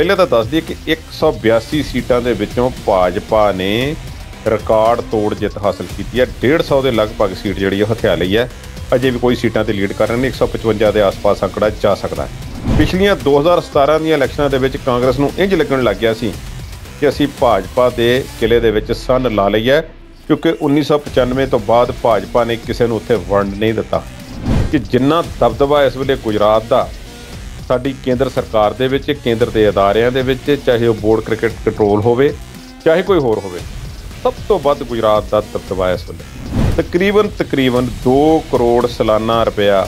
ਪਹਿਲਾਂ ਤਾਂ ਦੱਸ ਦਈਏ ਕਿ 182 ਸੀਟਾਂ ਦੇ ਵਿੱਚੋਂ ਭਾਜਪਾ ਨੇ ਰਿਕਾਰਡ ਤੋੜ ਜਿੱਤ ਹਾਸਲ ਕੀਤੀ ਹੈ 150 ਦੇ ਲਗਭਗ ਸੀਟ ਜਿਹੜੀ ਉਹ ਹਥਿਆ ਲਈ ਹੈ ਅਜੇ ਵੀ ਕੋਈ ਸੀਟਾਂ ਤੇ ਲੀਡ ਕਰ ਰਹੇ ਨੇ 155 ਦੇ ਆਸ-ਪਾਸ ਅੰਕੜਾ ਜਾ ਸਕਦਾ ਹੈ ਪਿਛਲੀਆਂ 2017 ਦੀਆਂ ਇਲੈਕਸ਼ਨਾਂ ਦੇ ਵਿੱਚ ਕਾਂਗਰਸ ਨੂੰ ਇੰਜ ਲੱਗਣ ਲੱਗ ਗਿਆ ਸੀ ਕਿ ਅਸੀਂ ਭਾਜਪਾ ਦੇ ਕਿਲੇ ਦੇ ਵਿੱਚ ਸੰਨ ਲਾ ਲਈ ਹੈ ਕਿਉਂਕਿ 1995 ਤੋਂ ਬਾਅਦ ਭਾਜਪਾ ਨੇ ਕਿਸੇ ਨੂੰ ਉੱਥੇ ਵੰਡ ਨਹੀਂ ਦਿੱਤਾ ਕਿ ਜਿੰਨਾ ਦਬਦਬਾ ਇਸ ਵੇਲੇ ਗੁਜਰਾਤ ਦਾ ਸਾਡੀ ਕੇਂਦਰ ਸਰਕਾਰ ਦੇ ਵਿੱਚ ਕੇਂਦਰ ਦੇ ਅਦਾਰਿਆਂ ਦੇ ਵਿੱਚ ਚਾਹੇ ਉਹ ਬੋਰਡ ਕ੍ਰਿਕਟ ਕੰਟਰੋਲ ਹੋਵੇ ਚਾਹੇ ਕੋਈ ਹੋਰ ਹੋਵੇ ਸਭ ਤੋਂ ਵੱਧ ਗੁਜਰਾਤ ਦਾ ਦਬਦਬਾ ਇਸ ਵੇਲੇ ਤਕਰੀਬਨ ਤਕਰੀਬਨ 2 ਕਰੋੜ ਸਾਲਾਨਾ ਰੁਪਇਆ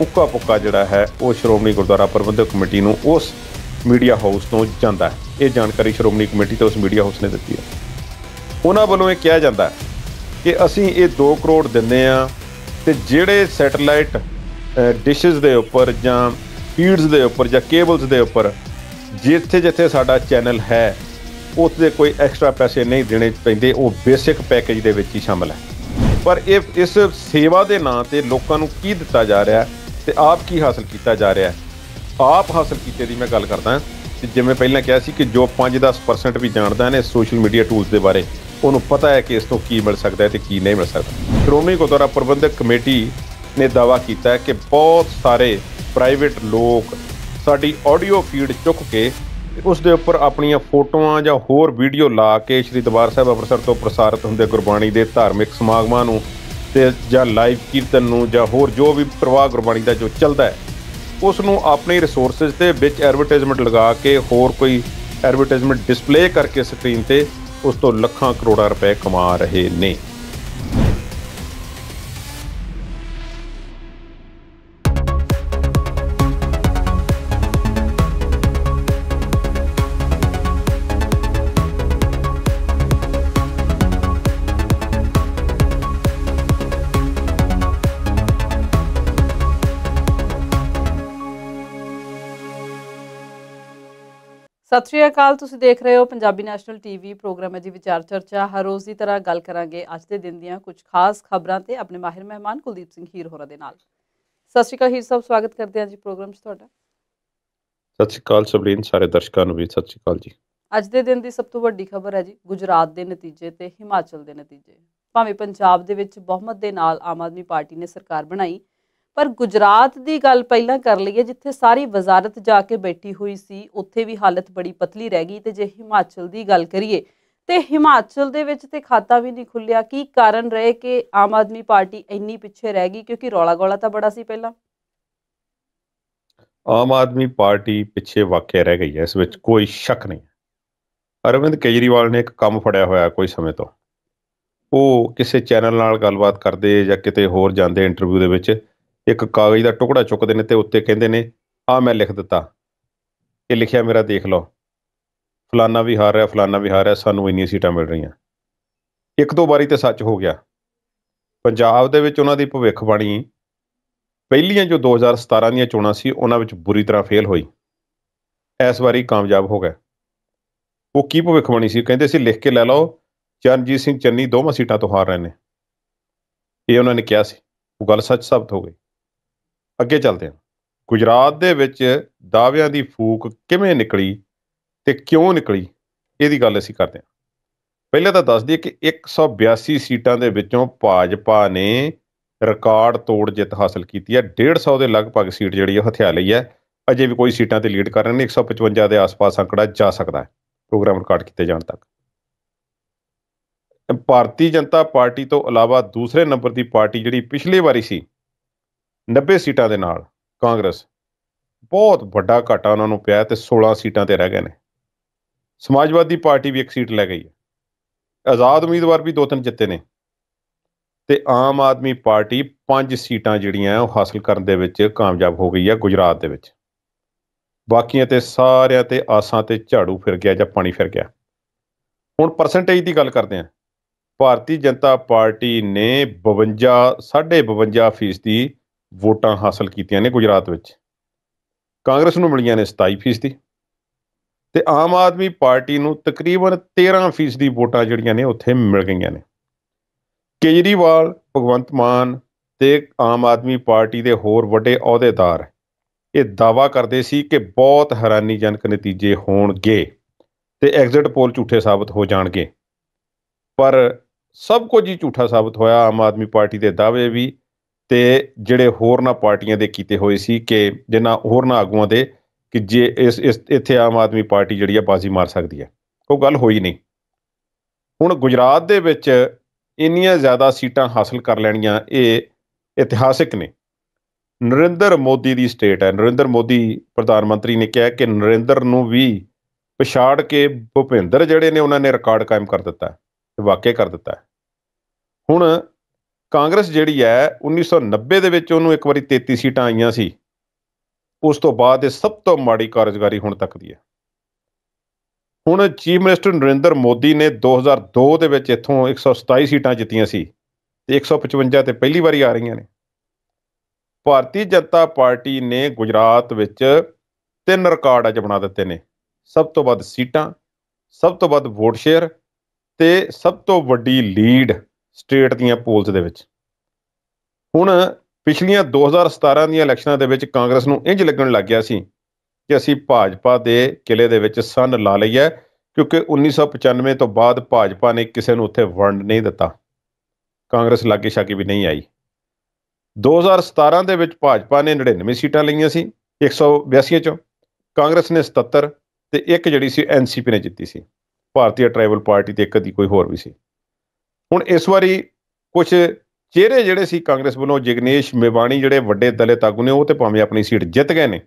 ਉੱਕਾ ਪੁੱਕਾ ਜਿਹੜਾ ਹੈ ਉਹ ਸ਼੍ਰੋਮਣੀ ਗੁਰਦੁਆਰਾ ਪ੍ਰਬੰਧਕ ਕਮੇਟੀ ਨੂੰ ਉਸ ਮੀਡੀਆ ਹਾਊਸ ਤੋਂ ਜਾਂਦਾ ਹੈ ਇਹ ਜਾਣਕਾਰੀ ਸ਼੍ਰੋਮਣੀ ਕਮੇਟੀ ਤੋਂ ਉਸ ਮੀਡੀਆ ਹਾਊਸ ਨੇ ਦਿੱਤੀ ਹੈ ਉਹਨਾਂ ਵੱਲੋਂ ਇਹ ਕਿਹਾ ਜਾਂਦਾ ਹੈ ਕਿ ਅਸੀਂ ਇਹ 2 ਕਰੋੜ ਦਿੰਨੇ ਆ ਤੇ ਜਿਹੜੇ ਸੈਟਲਾਈਟ ਡਿਸ਼ਸ ਦੇ ਉੱਪਰ ਜਾਂ ਫੀਡਸ ਦੇ ਉੱਪਰ ਜਾਂ ਕੇਬਲਸ ਦੇ ਉੱਪਰ ਜਿੱਥੇ ਜਿੱਥੇ ਸਾਡਾ ਚੈਨਲ ਹੈ ਉੱਥੇ ਕੋਈ ਐਕਸਟਰਾ ਪੈਸੇ ਨਹੀਂ ਦੇਣੇ ਪੈਂਦੇ ਉਹ ਬੇਸਿਕ ਪੈਕੇਜ ਦੇ ਵਿੱਚ ਹੀ ਸ਼ਾਮਲ ਹੈ ਪਰ ਇਹ ਇਸ ਸੇਵਾ ਦੇ ਨਾਂ ਤੇ ਲੋਕਾਂ ਨੂੰ ਕੀ ਦਿੱਤਾ ਜਾ ਰਿਹਾ ਤੇ ਆਪ ਕੀ ਹਾਸਲ ਕੀਤਾ ਜਾ ਰਿਹਾ ਆਪ ਹਾਸਲ ਕੀਤੇ ਦੀ ਮੈਂ ਗੱਲ ਕਰਦਾ ਤੇ ਜਿਵੇਂ ਪਹਿਲਾਂ ਕਿਹਾ ਸੀ ਕਿ ਜੋ 5-10% ਵੀ ਜਾਣਦਾ ਨੇ ਸੋਸ਼ਲ ਮੀਡੀਆ ਟੂਲਸ ਦੇ ਬਾਰੇ ਉਹਨੂੰ ਪਤਾ ਹੈ ਕਿ ਇਸ ਤੋਂ ਕੀ ਮਿਲ ਸਕਦਾ ਹੈ ਤੇ ਕੀ ਨਹੀਂ ਮਿਲ ਸਕਦਾ ਸ਼੍ਰੋਮਣੀ ਗੁਰਦੁਆਰਾ ਪ੍ਰਬੰਧਕ ਕਮੇਟੀ ਨੇ ਦਾਵਾ ਕੀਤਾ ਹੈ ਕਿ ਬਹੁਤ ਸਾਰੇ ਪ੍ਰਾਈਵੇਟ ਲੋਕ ਸਾਡੀ ਆਡੀਓ ਫੀਡ ਚੁੱਕ ਕੇ ਉਸ ਦੇ ਉੱਪਰ ਆਪਣੀਆਂ ਫੋਟੋਆਂ ਜਾਂ ਹੋਰ ਵੀਡੀਓ ਲਾ ਕੇ ਸ਼੍ਰੀ ਦਰਬਾਰ ਸਾਹਿਬ ਅੰਮ੍ਰਿਤਸਰ ਤੋਂ ਪ੍ਰਸਾਰਿਤ ਹੁੰਦੇ ਗੁਰਬਾਣੀ ਦੇ ਧਾਰਮਿਕ ਸਮਾਗਮਾਂ ਨੂੰ ਤੇ ਜਾਂ ਲਾਈਵ ਕੀਰਤਨ ਨੂੰ ਜਾਂ ਹੋਰ ਜੋ ਵੀ ਪ੍ਰਵਾਹ ਗੁਰਬਾਣੀ ਦਾ ਜੋ ਚੱਲਦਾ ਹੈ ਉਸ ਨੂੰ ਆਪਣੇ ਰਿਸੋਰਸਸ ਤੇ ਵਿੱਚ ਐਡਵਰਟਾਈਜ਼ਮੈਂਟ ਲਗਾ ਕੇ ਹੋਰ ਕੋਈ ਐਡਵਰਟਾਈਜ਼ਮੈਂਟ ਡਿਸਪਲੇ ਕਰਕੇ ਸਕਰੀਨ ਤੇ ਉਸ ਤੋਂ ਲੱਖਾਂ ਕਰੋੜਾਂ ਰੁਪਏ ਕਮਾ ਰਹੇ ਨੇ ਸਤਿ ਸ਼੍ਰੀ ਅਕਾਲ ਤੁਸੀਂ ਦੇਖ ਰਹੇ ਹੋ ਪੰਜਾਬੀ ਨੈਸ਼ਨਲ ਟੀਵੀ ਪ੍ਰੋਗਰਾਮ ਹੈ ਜੀ ਵਿਚਾਰ ਚਰਚਾ ਹਰ ਰੋਜ਼ ਦੀ ਤਰ੍ਹਾਂ ਗੱਲ ਕਰਾਂਗੇ ਅੱਜ ਦੇ ਦਿਨ ਦੀਆਂ ਕੁਝ ਖਾਸ ਖਬਰਾਂ ਤੇ ਆਪਣੇ ਮਾਹਿਰ ਮਹਿਮਾਨ ਕੁਲਦੀਪ ਸਿੰਘ ਹੀਰ ਹੋਰਾਂ ਦੇ ਨਾਲ ਸਤਿ ਸ਼੍ਰੀ ਅਕਾਲ ਹੀਰ ਸਾਹਿਬ ਸਵਾਗਤ ਕਰਦੇ ਹਾਂ ਜੀ ਪ੍ਰੋਗਰਾਮ 'ਚ ਤੁਹਾਡਾ ਸਤਿ ਸ਼੍ਰੀ ਅਕਾਲ ਸਬਲੀਨ ਸਾਰੇ ਦਰਸ਼ਕਾਂ ਨੂੰ ਵੀ ਸਤਿ ਸ਼੍ਰੀ ਅਕਾਲ ਜੀ ਅੱਜ ਦੇ ਦਿਨ ਦੀ ਸਭ ਤੋਂ ਵੱਡੀ ਖਬਰ ਹੈ ਜੀ ਗੁਜਰਾਤ ਦੇ ਨਤੀਜੇ ਤੇ ਹਿਮਾਚਲ ਦੇ ਨਤੀਜੇ ਭਾਵੇਂ ਪੰਜਾਬ ਦੇ ਵਿੱਚ ਬਹੁਮਤ ਦੇ ਨਾਲ ਆਮ ਆਦਮੀ ਪਾਰਟੀ ਨੇ ਸਰਕਾਰ ਬਣਾਈ ਪਰ ਗੁਜਰਾਤ ਦੀ ਗੱਲ ਪਹਿਲਾਂ ਕਰ ਲਈਏ ਜਿੱਥੇ ਸਾਰੀ ਵਜ਼ਾਰਤ ਜਾ ਕੇ ਬੈਠੀ ਹੋਈ ਸੀ ਉੱਥੇ ਵੀ ਹਾਲਤ ਬੜੀ ਪਤਲੀ ਰਹਿ ਗਈ ਤੇ ਜੇ ਹਿਮਾਚਲ ਦੀ ਗੱਲ ਕਰੀਏ ਤੇ ਹਿਮਾਚਲ ਦੇ ਵਿੱਚ ਤੇ ਖਾਤਾ ਵੀ ਨਹੀਂ ਖੁੱਲਿਆ ਕੀ ਕਾਰਨ ਰਹੇ ਕਿ ਆਮ ਆਦਮੀ ਪਾਰਟੀ ਇੰਨੀ ਪਿੱਛੇ ਰਹਿ ਗਈ ਕਿਉਂਕਿ ਰੌਲਾ ਗੋਲਾ ਤਾਂ ਬੜਾ ਸੀ ਪਹਿਲਾਂ ਆਮ ਆਦਮੀ ਪਾਰਟੀ ਪਿੱਛੇ ਵਾਕਿਆ ਰਹਿ ਗਈ ਹੈ ਇਸ ਵਿੱਚ ਕੋਈ ਸ਼ੱਕ ਨਹੀਂ ਅਰਵਿੰਦ ਕੇਜਰੀਵਾਲ ਨੇ ਇੱਕ ਕੰਮ ਫੜਿਆ ਹੋਇਆ ਕੋਈ ਸਮੇਂ ਤੋਂ ਉਹ ਕਿਸੇ ਚੈਨਲ ਨਾਲ ਗੱਲਬਾਤ ਕਰਦੇ ਜਾਂ ਕਿਤੇ ਹੋਰ ਜਾਂਦੇ ਇੰਟਰਵਿਊ ਦੇ ਵਿੱਚ ਇੱਕ ਕਾਗਜ਼ ਦਾ ਟੁਕੜਾ ਚੁੱਕਦੇ ਨੇ ਤੇ ਉੱਤੇ ਕਹਿੰਦੇ ਨੇ ਆ ਮੈਂ ਲਿਖ ਦਿੱਤਾ ਇਹ ਲਿਖਿਆ ਮੇਰਾ ਦੇਖ ਲਓ ਫਲਾਨਾ ਵੀ ਹਾਰ ਰਿਹਾ ਫਲਾਨਾ ਵੀ ਹਾਰ ਰਿਹਾ ਸਾਨੂੰ ਇੰਨੀਆਂ ਸੀਟਾਂ ਮਿਲ ਰਹੀਆਂ ਇੱਕ ਦੋ ਵਾਰੀ ਤੇ ਸੱਚ ਹੋ ਗਿਆ ਪੰਜਾਬ ਦੇ ਵਿੱਚ ਉਹਨਾਂ ਦੀ ਬਾਣੀ ਪਹਿਲੀਆਂ ਜੋ 2017 ਦੀਆਂ ਚੋਣਾਂ ਸੀ ਉਹਨਾਂ ਵਿੱਚ ਬੁਰੀ ਤਰ੍ਹਾਂ ਫੇਲ ਹੋਈ ਇਸ ਵਾਰੀ ਕਾਮਯਾਬ ਹੋ ਗਏ ਉਹ ਕੀ ਬਾਣੀ ਸੀ ਕਹਿੰਦੇ ਸੀ ਲਿਖ ਕੇ ਲੈ ਲਓ ਚਰਨਜੀਤ ਸਿੰਘ ਚੰਨੀ ਦੋਵਾਂ ਸੀਟਾਂ ਤੋਂ ਹਾਰ ਰਹੇ ਨੇ ਇਹ ਉਹਨਾਂ ਨੇ ਕਿਹਾ ਸੀ ਉਹ ਗੱਲ ਸੱਚ ਸਾਬਤ ਹੋ ਗਈ ਅੱਗੇ ਚੱਲਦੇ ਹਾਂ ਗੁਜਰਾਤ ਦੇ ਵਿੱਚ ਦਾਅਵਿਆਂ ਦੀ ਫੂਕ ਕਿਵੇਂ ਨਿਕਲੀ ਤੇ ਕਿਉਂ ਨਿਕਲੀ ਇਹਦੀ ਗੱਲ ਅਸੀਂ ਕਰਦੇ ਹਾਂ ਪਹਿਲਾਂ ਤਾਂ ਦੱਸ ਦਈਏ ਕਿ 182 ਸੀਟਾਂ ਦੇ ਵਿੱਚੋਂ ਭਾਜਪਾ ਨੇ ਰਿਕਾਰਡ ਤੋੜ ਜਿੱਤ ਹਾਸਲ ਕੀਤੀ ਹੈ 150 ਦੇ ਲਗਭਗ ਸੀਟ ਜਿਹੜੀ ਉਹ ਹਥਿਆ ਲਈ ਹੈ ਅਜੇ ਵੀ ਕੋਈ ਸੀਟਾਂ ਤੇ ਲੀਡ ਕਰ ਰਹੇ ਨੇ 155 ਦੇ ਆਸ-ਪਾਸ ਅੰਕੜਾ ਜਾ ਸਕਦਾ ਹੈ ਪ੍ਰੋਗਰਾਮ ਰਿਕਾਰਡ ਕੀਤੇ ਜਾਣ ਤੱਕ ਭਾਰਤੀ ਜਨਤਾ ਪਾਰਟੀ ਤੋਂ ਇਲਾਵਾ ਦੂਸਰੇ ਨੰਬਰ ਦੀ ਪਾਰਟੀ ਜਿਹੜੀ ਪਿਛਲੇ ਵਾਰੀ ਸੀ 90 ਸੀਟਾਂ ਦੇ ਨਾਲ ਕਾਂਗਰਸ ਬਹੁਤ ਵੱਡਾ ਘਾਟਾ ਉਹਨਾਂ ਨੂੰ ਪਿਆ ਤੇ 16 ਸੀਟਾਂ ਤੇ ਰਹਿ ਗਏ ਨੇ ਸਮਾਜਵਾਦੀ ਪਾਰਟੀ ਵੀ ਇੱਕ ਸੀਟ ਲੈ ਗਈ ਹੈ ਆਜ਼ਾਦ ਉਮੀਦਵਾਰ ਵੀ ਦੋ ਤਿੰਨ ਜਿੱਤੇ ਨੇ ਤੇ ਆਮ ਆਦਮੀ ਪਾਰਟੀ ਪੰਜ ਸੀਟਾਂ ਜਿਹੜੀਆਂ ਉਹ ਹਾਸਲ ਕਰਨ ਦੇ ਵਿੱਚ ਕਾਮਯਾਬ ਹੋ ਗਈ ਹੈ ਗੁਜਰਾਤ ਦੇ ਵਿੱਚ ਬਾਕੀਆਂ ਤੇ ਸਾਰਿਆਂ ਤੇ ਆਸਾਂ ਤੇ ਝਾੜੂ ਫਿਰ ਗਿਆ ਜਾਂ ਪਾਣੀ ਫਿਰ ਗਿਆ ਹੁਣ ਪਰਸੈਂਟੇਜ ਦੀ ਗੱਲ ਕਰਦੇ ਹਾਂ ਭਾਰਤੀ ਜਨਤਾ ਪਾਰਟੀ ਨੇ 52 52% ਦੀ ਵੋਟਾਂ ਹਾਸਲ ਕੀਤੀਆਂ ਨੇ ਗੁਜਰਾਤ ਵਿੱਚ ਕਾਂਗਰਸ ਨੂੰ ਮਿਲੀਆਂ ਨੇ 27% ਤੇ ਆਮ ਆਦਮੀ ਪਾਰਟੀ ਨੂੰ ਤਕਰੀਬਨ 13% ਦੀ ਵੋਟਾਂ ਜਿਹੜੀਆਂ ਨੇ ਉੱਥੇ ਮਿਲ ਗਈਆਂ ਨੇ ਕੇਜਰੀਵਾਲ ਭਗਵੰਤ ਮਾਨ ਤੇ ਆਮ ਆਦਮੀ ਪਾਰਟੀ ਦੇ ਹੋਰ ਵੱਡੇ ਅਹੁਦੇਦਾਰ ਇਹ ਦਾਵਾ ਕਰਦੇ ਸੀ ਕਿ ਬਹੁਤ ਹੈਰਾਨੀਜਨਕ ਨਤੀਜੇ ਹੋਣਗੇ ਤੇ ਐਗਜ਼ਿਟ ਪੋਲ ਝੂਠੇ ਸਾਬਤ ਹੋ ਜਾਣਗੇ ਪਰ ਸਭ ਕੁਝ ਹੀ ਝੂਠਾ ਸਾਬਤ ਹੋਇਆ ਆਮ ਆਦਮੀ ਪਾਰਟੀ ਦੇ ਦਾਅਵੇ ਵੀ ਤੇ ਜਿਹੜੇ ਹੋਰਨਾਂ ਪਾਰਟੀਆਂ ਦੇ ਕੀਤੇ ਹੋਏ ਸੀ ਕਿ ਜਿਨ੍ਹਾਂ ਹੋਰਨਾਂ ਆਗੂਆਂ ਦੇ ਕਿ ਜੇ ਇਸ ਇਸ ਇੱਥੇ ਆਮ ਆਦਮੀ ਪਾਰਟੀ ਜਿਹੜੀ ਆ ਬਾਜ਼ੀ ਮਾਰ ਸਕਦੀ ਹੈ ਉਹ ਗੱਲ ਹੋਈ ਨਹੀਂ ਹੁਣ ਗੁਜਰਾਤ ਦੇ ਵਿੱਚ ਇੰਨੀਆਂ ਜ਼ਿਆਦਾ ਸੀਟਾਂ ਹਾਸਲ ਕਰ ਲੈਣੀਆਂ ਇਹ ਇਤਿਹਾਸਿਕ ਨੇ ਨਰਿੰਦਰ ਮੋਦੀ ਦੀ ਸਟੇਟ ਹੈ ਨਰਿੰਦਰ ਮੋਦੀ ਪ੍ਰਧਾਨ ਮੰਤਰੀ ਨੇ ਕਿਹਾ ਕਿ ਨਰਿੰਦਰ ਨੂੰ ਵੀ ਪਛਾੜ ਕੇ ਭੁਪਿੰਦਰ ਜਿਹੜੇ ਨੇ ਉਹਨਾਂ ਨੇ ਰਿਕਾਰਡ ਕਾਇਮ ਕਰ ਦਿੱਤਾ ਵਾਕਿਆ ਕਰ ਦਿੱਤਾ ਹੁਣ ਕਾਂਗਰਸ ਜਿਹੜੀ ਹੈ 1990 ਦੇ ਵਿੱਚ ਉਹਨੂੰ ਇੱਕ ਵਾਰੀ 33 ਸੀਟਾਂ ਆਈਆਂ ਸੀ ਉਸ ਤੋਂ ਬਾਅਦ ਇਹ ਸਭ ਤੋਂ ਮਾੜੀ ਕਾਰਜਕਾਰੀ ਹੁਣ ਤੱਕ ਦੀ ਹੈ ਹੁਣ ਚੀਫ ਮਿਨਿਸਟਰ ਨਰਿੰਦਰ ਮੋਦੀ ਨੇ 2002 ਦੇ ਵਿੱਚ ਇੱਥੋਂ 127 ਸੀਟਾਂ ਜਿੱਤੀਆਂ ਸੀ ਤੇ 155 ਤੇ ਪਹਿਲੀ ਵਾਰੀ ਆ ਰਹੀਆਂ ਨੇ ਭਾਰਤੀ ਜਨਤਾ ਪਾਰਟੀ ਨੇ ਗੁਜਰਾਤ ਵਿੱਚ ਤਿੰਨ ਰਿਕਾਰਡ ਅਜ ਬਣਾ ਦਿੱਤੇ ਨੇ ਸਭ ਤੋਂ ਵੱਧ ਸੀਟਾਂ ਸਭ ਤੋਂ ਵੱਧ ਵੋਟ ਸ਼ੇਅਰ ਤੇ ਸਭ ਤੋਂ ਵੱਡੀ ਲੀਡ ਸਟੇਟ ਦੀਆਂ ਪੋਲਸ ਦੇ ਵਿੱਚ ਹੁਣ ਪਿਛਲੀਆਂ 2017 ਦੀਆਂ ਇਲੈਕਸ਼ਨਾਂ ਦੇ ਵਿੱਚ ਕਾਂਗਰਸ ਨੂੰ ਇੰਜ ਲੱਗਣ ਲੱਗ ਗਿਆ ਸੀ ਕਿ ਅਸੀਂ ਭਾਜਪਾ ਦੇ ਕਿਲੇ ਦੇ ਵਿੱਚ ਸੰਨ ਲਾ ਲਈ ਹੈ ਕਿਉਂਕਿ 1995 ਤੋਂ ਬਾਅਦ ਭਾਜਪਾ ਨੇ ਕਿਸੇ ਨੂੰ ਉੱਥੇ ਵੰਡ ਨਹੀਂ ਦਿੱਤਾ ਕਾਂਗਰਸ ਲਾਗੇ ਸ਼ਾਕੀ ਵੀ ਨਹੀਂ ਆਈ 2017 ਦੇ ਵਿੱਚ ਭਾਜਪਾ ਨੇ 99 ਸੀਟਾਂ ਲਈਆਂ ਸੀ 182 ਚੋਂ ਕਾਂਗਰਸ ਨੇ 77 ਤੇ ਇੱਕ ਜਿਹੜੀ ਸੀ ਐਨਸੀਪੀ ਨੇ ਜਿੱਤੀ ਸੀ ਭਾਰਤੀ ਟ੍ਰਾਈਬਲ ਪਾਰਟੀ ਤੇ ਇੱਕ ਦੀ ਕੋਈ ਹੋਰ ਵੀ ਸੀ ਹੁਣ ਇਸ ਵਾਰੀ ਕੁਝ ਚਿਹਰੇ ਜਿਹੜੇ ਸੀ ਕਾਂਗਰਸ ਵੱਲੋਂ ਜਗਨੇਸ਼ ਮੇਵਾਣੀ ਜਿਹੜੇ ਵੱਡੇ ਦਲੇ ਤੱਕ ਨੇ ਉਹ ਤੇ ਭਾਵੇਂ ਆਪਣੀ ਸੀਟ ਜਿੱਤ ਗਏ ਨੇ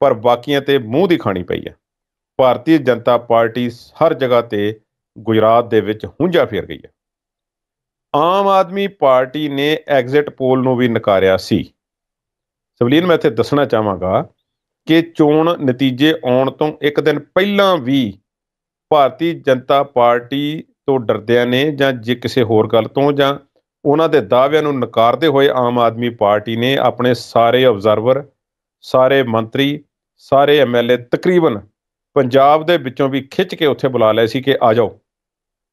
ਪਰ ਬਾਕੀਆਂ ਤੇ ਮੂੰਹ ਦੀ ਖਾਣੀ ਪਈ ਹੈ ਭਾਰਤੀ ਜਨਤਾ ਪਾਰਟੀ ਹਰ ਜਗ੍ਹਾ ਤੇ ਗੁਜਰਾਤ ਦੇ ਵਿੱਚ ਹੁੰਜਾ ਫੇਰ ਗਈ ਹੈ ਆਮ ਆਦਮੀ ਪਾਰਟੀ ਨੇ ਐਗਜ਼ਿਟ ਪੋਲ ਨੂੰ ਵੀ ਨਕਾਰਿਆ ਸੀ ਸਵਲੀਨ ਮੈਂ ਇੱਥੇ ਦੱਸਣਾ ਚਾਹਾਂਗਾ ਕਿ ਚੋਣ ਨਤੀਜੇ ਆਉਣ ਤੋਂ ਇੱਕ ਦਿਨ ਪਹਿਲਾਂ ਵੀ ਭਾਰਤੀ ਜਨਤਾ ਪਾਰਟੀ ਤੋਂ ਡਰਦਿਆਂ ਨੇ ਜਾਂ ਜੇ ਕਿਸੇ ਹੋਰ ਗੱਲ ਤੋਂ ਜਾਂ ਉਹਨਾਂ ਦੇ ਦਾਅਵਿਆਂ ਨੂੰ ਨਕਾਰਦੇ ਹੋਏ ਆਮ ਆਦਮੀ ਪਾਰਟੀ ਨੇ ਆਪਣੇ ਸਾਰੇ ਆਬਜ਼ਰਵਰ ਸਾਰੇ ਮੰਤਰੀ ਸਾਰੇ ਐਮਐਲਏ ਤਕਰੀਬਨ ਪੰਜਾਬ ਦੇ ਵਿੱਚੋਂ ਵੀ ਖਿੱਚ ਕੇ ਉੱਥੇ ਬੁਲਾ ਲਏ ਸੀ ਕਿ ਆ ਜਾਓ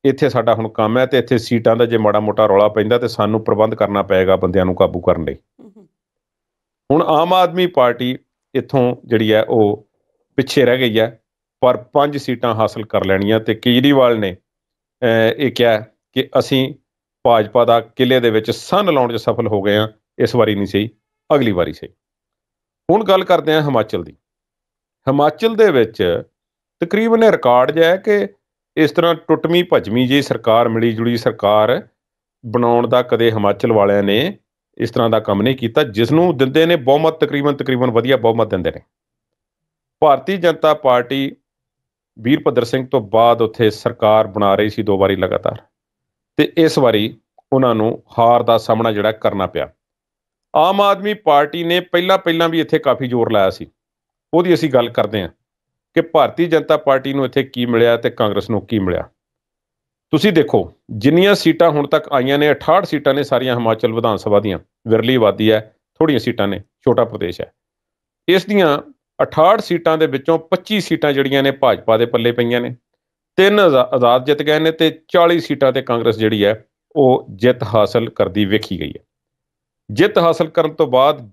ਇੱਥੇ ਸਾਡਾ ਹੁਣ ਕੰਮ ਹੈ ਤੇ ਇੱਥੇ ਸੀਟਾਂ ਦਾ ਜੇ ਮਾੜਾ ਮੋਟਾ ਰੌਲਾ ਪੈਂਦਾ ਤੇ ਸਾਨੂੰ ਪ੍ਰਬੰਧ ਕਰਨਾ ਪਏਗਾ ਬੰਦਿਆਂ ਨੂੰ ਕਾਬੂ ਕਰਨ ਲਈ ਹੁਣ ਆਮ ਆਦਮੀ ਪਾਰਟੀ ਇੱਥੋਂ ਜਿਹੜੀ ਹੈ ਉਹ ਪਿੱਛੇ ਰਹਿ ਗਈ ਹੈ ਪਰ ਪੰਜ ਸੀਟਾਂ ਹਾਸਲ ਕਰ ਲੈਣੀਆਂ ਤੇ ਕੇਜਰੀਵਾਲ ਨੇ ਇਹ ਕਿਹਾ ਕਿ ਅਸੀਂ ਭਾਜਪਾ ਦਾ ਕਿਲੇ ਦੇ ਵਿੱਚ ਸਨ ਲਾਉਣ 'ਚ ਸਫਲ ਹੋ ਗਏ ਆ ਇਸ ਵਾਰੀ ਨਹੀਂ ਸਹੀ ਅਗਲੀ ਵਾਰੀ ਸਹੀ ਹੁਣ ਗੱਲ ਕਰਦੇ ਆ ਹਿਮਾਚਲ ਦੀ ਹਿਮਾਚਲ ਦੇ ਵਿੱਚ ਤਕਰੀਬਨ ਰਿਕਾਰਡ ਜਿਹਾ ਹੈ ਕਿ ਇਸ ਤਰ੍ਹਾਂ ਟੁੱਟਮੀ ਭਜਮੀ ਜੀ ਸਰਕਾਰ ਮਿਲੀ ਜੁਲੀ ਸਰਕਾਰ ਬਣਾਉਣ ਦਾ ਕਦੇ ਹਿਮਾਚਲ ਵਾਲਿਆਂ ਨੇ ਇਸ ਤਰ੍ਹਾਂ ਦਾ ਕੰਮ ਨਹੀਂ ਕੀਤਾ ਜਿਸ ਨੂੰ ਦਿੰਦੇ ਨੇ ਬਹੁਮਤ ਤਕਰੀਬਨ ਤਕਰੀਬਨ ਵਧੀਆ ਬਹੁਮਤ ਦਿੰਦੇ ਨੇ ਭਾਰਤੀ ਜਨਤਾ ਪਾਰਟੀ ਵੀਰਭੱਦਰ ਸਿੰਘ ਤੋਂ ਬਾਅਦ ਉੱਥੇ ਸਰਕਾਰ ਬਣਾ ਰਹੀ ਸੀ ਦੋ ਵਾਰੀ ਲਗਾਤਾਰ ਤੇ ਇਸ ਵਾਰੀ ਉਹਨਾਂ ਨੂੰ ਹਾਰ ਦਾ ਸਾਹਮਣਾ ਜਿਹੜਾ ਕਰਨਾ ਪਿਆ ਆਮ ਆਦਮੀ ਪਾਰਟੀ ਨੇ ਪਹਿਲਾਂ ਪਹਿਲਾਂ ਵੀ ਇੱਥੇ ਕਾਫੀ ਜ਼ੋਰ ਲਾਇਆ ਸੀ ਉਹਦੀ ਅਸੀਂ ਗੱਲ ਕਰਦੇ ਹਾਂ ਕਿ ਭਾਰਤੀ ਜਨਤਾ ਪਾਰਟੀ ਨੂੰ ਇੱਥੇ ਕੀ ਮਿਲਿਆ ਤੇ ਕਾਂਗਰਸ ਨੂੰ ਕੀ ਮਿਲਿਆ ਤੁਸੀਂ ਦੇਖੋ ਜਿੰਨੀਆਂ ਸੀਟਾਂ ਹੁਣ ਤੱਕ ਆਈਆਂ ਨੇ 68 ਸੀਟਾਂ ਨੇ ਸਾਰੀਆਂ ਹਿਮਾਚਲ ਵਿਧਾਨ ਸਭਾ ਦੀਆਂ ਵਿਰਲੀ ਵਾਦੀ ਹੈ ਥੋੜੀਆਂ ਸੀਟਾਂ ਨੇ ਛੋਟਾ ਪ੍ਰਦੇਸ਼ ਹੈ ਇਸ ਦੀਆਂ 68 ਸੀਟਾਂ ਦੇ ਵਿੱਚੋਂ 25 ਸੀਟਾਂ ਜਿਹੜੀਆਂ ਨੇ ਭਾਜਪਾ ਦੇ ਪੱਲੇ ਪਈਆਂ ਨੇ ਤਿੰਨ ਆਜ਼ਾਦ ਜਿੱਤ ਗਏ ਨੇ ਤੇ 40 ਸੀਟਾਂ ਤੇ ਕਾਂਗਰਸ ਜਿਹੜੀ ਹੈ ਉਹ ਜਿੱਤ ਹਾਸਲ ਕਰਦੀ ਵੇਖੀ ਗਈ ਹੈ ਜਿੱਤ ਹਾਸਲ ਕਰਨ ਤੋਂ ਬਾਅਦ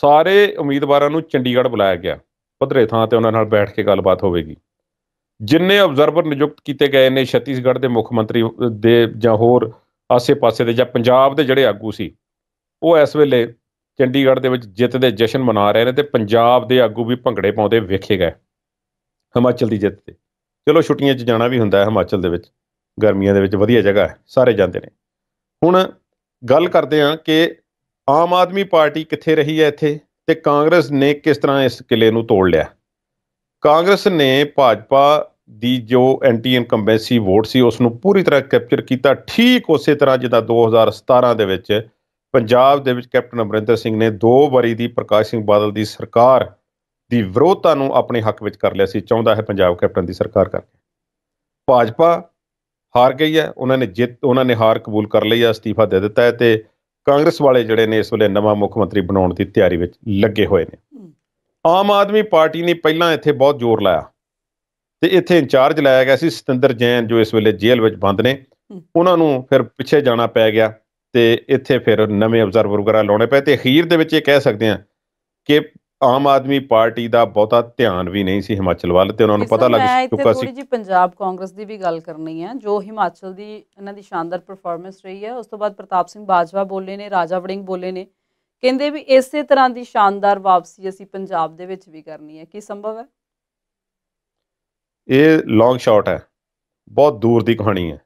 ਸਾਰੇ ਉਮੀਦਵਾਰਾਂ ਨੂੰ ਚੰਡੀਗੜ੍ਹ ਬੁਲਾਇਆ ਗਿਆ ਪਧਰੇ ਥਾਂ ਤੇ ਉਹਨਾਂ ਨਾਲ ਬੈਠ ਕੇ ਗੱਲਬਾਤ ਹੋਵੇਗੀ ਜਿੰਨੇ ਆਬਜ਼ਰਵਰ ਨਿਯੁਕਤ ਕੀਤੇ ਗਏ ਨੇ ਛੱਤੀਸਗੜ੍ਹ ਦੇ ਮੁੱਖ ਮੰਤਰੀ ਦੇ ਜਾਂ ਹੋਰ ਆਸੇ-ਪਾਸੇ ਦੇ ਜਾਂ ਪੰਜਾਬ ਦੇ ਜਿਹੜੇ ਆਗੂ ਸੀ ਉਹ ਇਸ ਵੇਲੇ ਚੰਡੀਗੜ੍ਹ ਦੇ ਵਿੱਚ ਜਿੱਤ ਦੇ ਜਸ਼ਨ ਮਨਾ ਰਹੇ ਨੇ ਤੇ ਪੰਜਾਬ ਦੇ ਆਗੂ ਵੀ ਭੰਗੜੇ ਪਾਉਂਦੇ ਵੇਖੇ ਗਏ ਹਿਮਾਚਲ ਦੀ ਜਿੱਤ ਤੇ ਚਲੋ ਛੁੱਟੀਆਂ 'ਚ ਜਾਣਾ ਵੀ ਹੁੰਦਾ ਹੈ ਹਿਮਾਚਲ ਦੇ ਵਿੱਚ ਗਰਮੀਆਂ ਦੇ ਵਿੱਚ ਵਧੀਆ ਜਗ੍ਹਾ ਹੈ ਸਾਰੇ ਜਾਂਦੇ ਨੇ ਹੁਣ ਗੱਲ ਕਰਦੇ ਹਾਂ ਕਿ ਆਮ ਆਦਮੀ ਪਾਰਟੀ ਕਿੱਥੇ ਰਹੀ ਹੈ ਇੱਥੇ ਤੇ ਕਾਂਗਰਸ ਨੇ ਕਿਸ ਤਰ੍ਹਾਂ ਇਸ ਕਿਲੇ ਨੂੰ ਤੋੜ ਲਿਆ ਕਾਂਗਰਸ ਨੇ ਭਾਜਪਾ ਦੀ ਜੋ ਐਂਟੀ ਇਨਕੰਬੈਂਸੀ ਵੋਟ ਸੀ ਉਸ ਨੂੰ ਪੂਰੀ ਤਰ੍ਹਾਂ ਕੈਪਚਰ ਕੀਤਾ ਠੀਕ ਉਸੇ ਤਰ੍ਹਾਂ ਜਿਦਾ 2017 ਦੇ ਵਿੱਚ ਪੰਜਾਬ ਦੇ ਵਿੱਚ ਕੈਪਟਨ ਅਮਰਿੰਦਰ ਸਿੰਘ ਨੇ ਦੋ ਵਾਰੀ ਦੀ ਪ੍ਰਕਾਸ਼ ਸਿੰਘ ਬਾਦਲ ਦੀ ਸਰਕਾਰ ਦੀ ਵਿਰੋਧਤਾ ਨੂੰ ਆਪਣੇ ਹੱਕ ਵਿੱਚ ਕਰ ਲਿਆ ਸੀ ਚਾਹੁੰਦਾ ਹੈ ਪੰਜਾਬ ਕੈਪਟਨ ਦੀ ਸਰਕਾਰ ਕਰਕੇ ਭਾਜਪਾ ਹਾਰ ਗਈ ਹੈ ਉਹਨਾਂ ਨੇ ਜਿੱਤ ਉਹਨਾਂ ਨੇ ਹਾਰ ਕਬੂਲ ਕਰ ਲਈ ਹੈ ਅਸਤੀਫਾ ਦੇ ਦਿੱਤਾ ਹੈ ਤੇ ਕਾਂਗਰਸ ਵਾਲੇ ਜਿਹੜੇ ਨੇ ਇਸ ਵੇਲੇ ਨਵਾਂ ਮੁੱਖ ਮੰਤਰੀ ਬਣਾਉਣ ਦੀ ਤਿਆਰੀ ਵਿੱਚ ਲੱਗੇ ਹੋਏ ਨੇ ਆਮ ਆਦਮੀ ਪਾਰਟੀ ਨੇ ਪਹਿਲਾਂ ਇੱਥੇ ਬਹੁਤ ਜ਼ੋਰ ਲਾਇਆ ਤੇ ਇੱਥੇ ਇੰਚਾਰਜ ਲਾਇਆ ਗਿਆ ਸੀ ਸਤਿੰਦਰ ਜੈਨ ਜੋ ਇਸ ਵੇਲੇ ਜੇਲ੍ਹ ਵਿੱਚ ਬੰਦ ਨੇ ਉਹਨਾਂ ਨੂੰ ਫਿਰ ਪਿੱਛੇ ਜਾਣਾ ਪੈ ਗਿਆ ਤੇ ਇੱਥੇ ਫਿਰ ਨਵੇਂ ਅਬਜ਼ਰਵਰ ਵਗੈਰਾ ਲਾਉਣੇ ਪਏ ਤੇ ਅਖੀਰ ਦੇ ਵਿੱਚ ਇਹ ਕਹਿ ਸਕਦੇ ਆ ਕਿ ਆਮ ਆਦਮੀ ਪਾਰਟੀ ਦਾ ਬਹੁਤਾ ਧਿਆਨ ਵੀ ਨਹੀਂ ਸੀ ਹਿਮਾਚਲ ਵੱਲ ਤੇ ਉਹਨਾਂ ਨੂੰ ਪਤਾ ਲੱਗ ਚੁੱਕਾ ਸੀ ਥੋੜੀ ਜੀ ਪੰਜਾਬ ਕਾਂਗਰਸ ਦੀ ਵੀ ਗੱਲ ਕਰਨੀ ਹੈ ਜੋ ਹਿਮਾਚਲ ਦੀ ਇਹਨਾਂ ਦੀ ਸ਼ਾਨਦਾਰ ਪਰਫਾਰਮੈਂਸ ਰਹੀ ਹੈ ਉਸ ਤੋਂ ਬਾਅਦ ਪ੍ਰਤਾਪ ਸਿੰਘ ਬਾਜਵਾ ਬੋਲੇ ਨੇ ਰਾਜਾ ਵੜਿੰਗ ਬੋਲੇ ਨੇ ਕਹਿੰਦੇ ਵੀ ਇਸੇ ਤਰ੍ਹਾਂ ਦੀ ਸ਼ਾਨਦਾਰ ਵਾਪਸੀ ਅਸੀਂ ਪੰਜਾਬ ਦੇ ਵਿੱਚ ਵੀ ਕਰਨੀ ਹੈ ਕੀ ਸੰਭਵ ਹੈ ਇਹ ਲੌਂਗ ਸ਼ਾਟ ਹੈ ਬਹੁਤ ਦੂਰ ਦੀ ਕਹਾਣੀ ਹੈ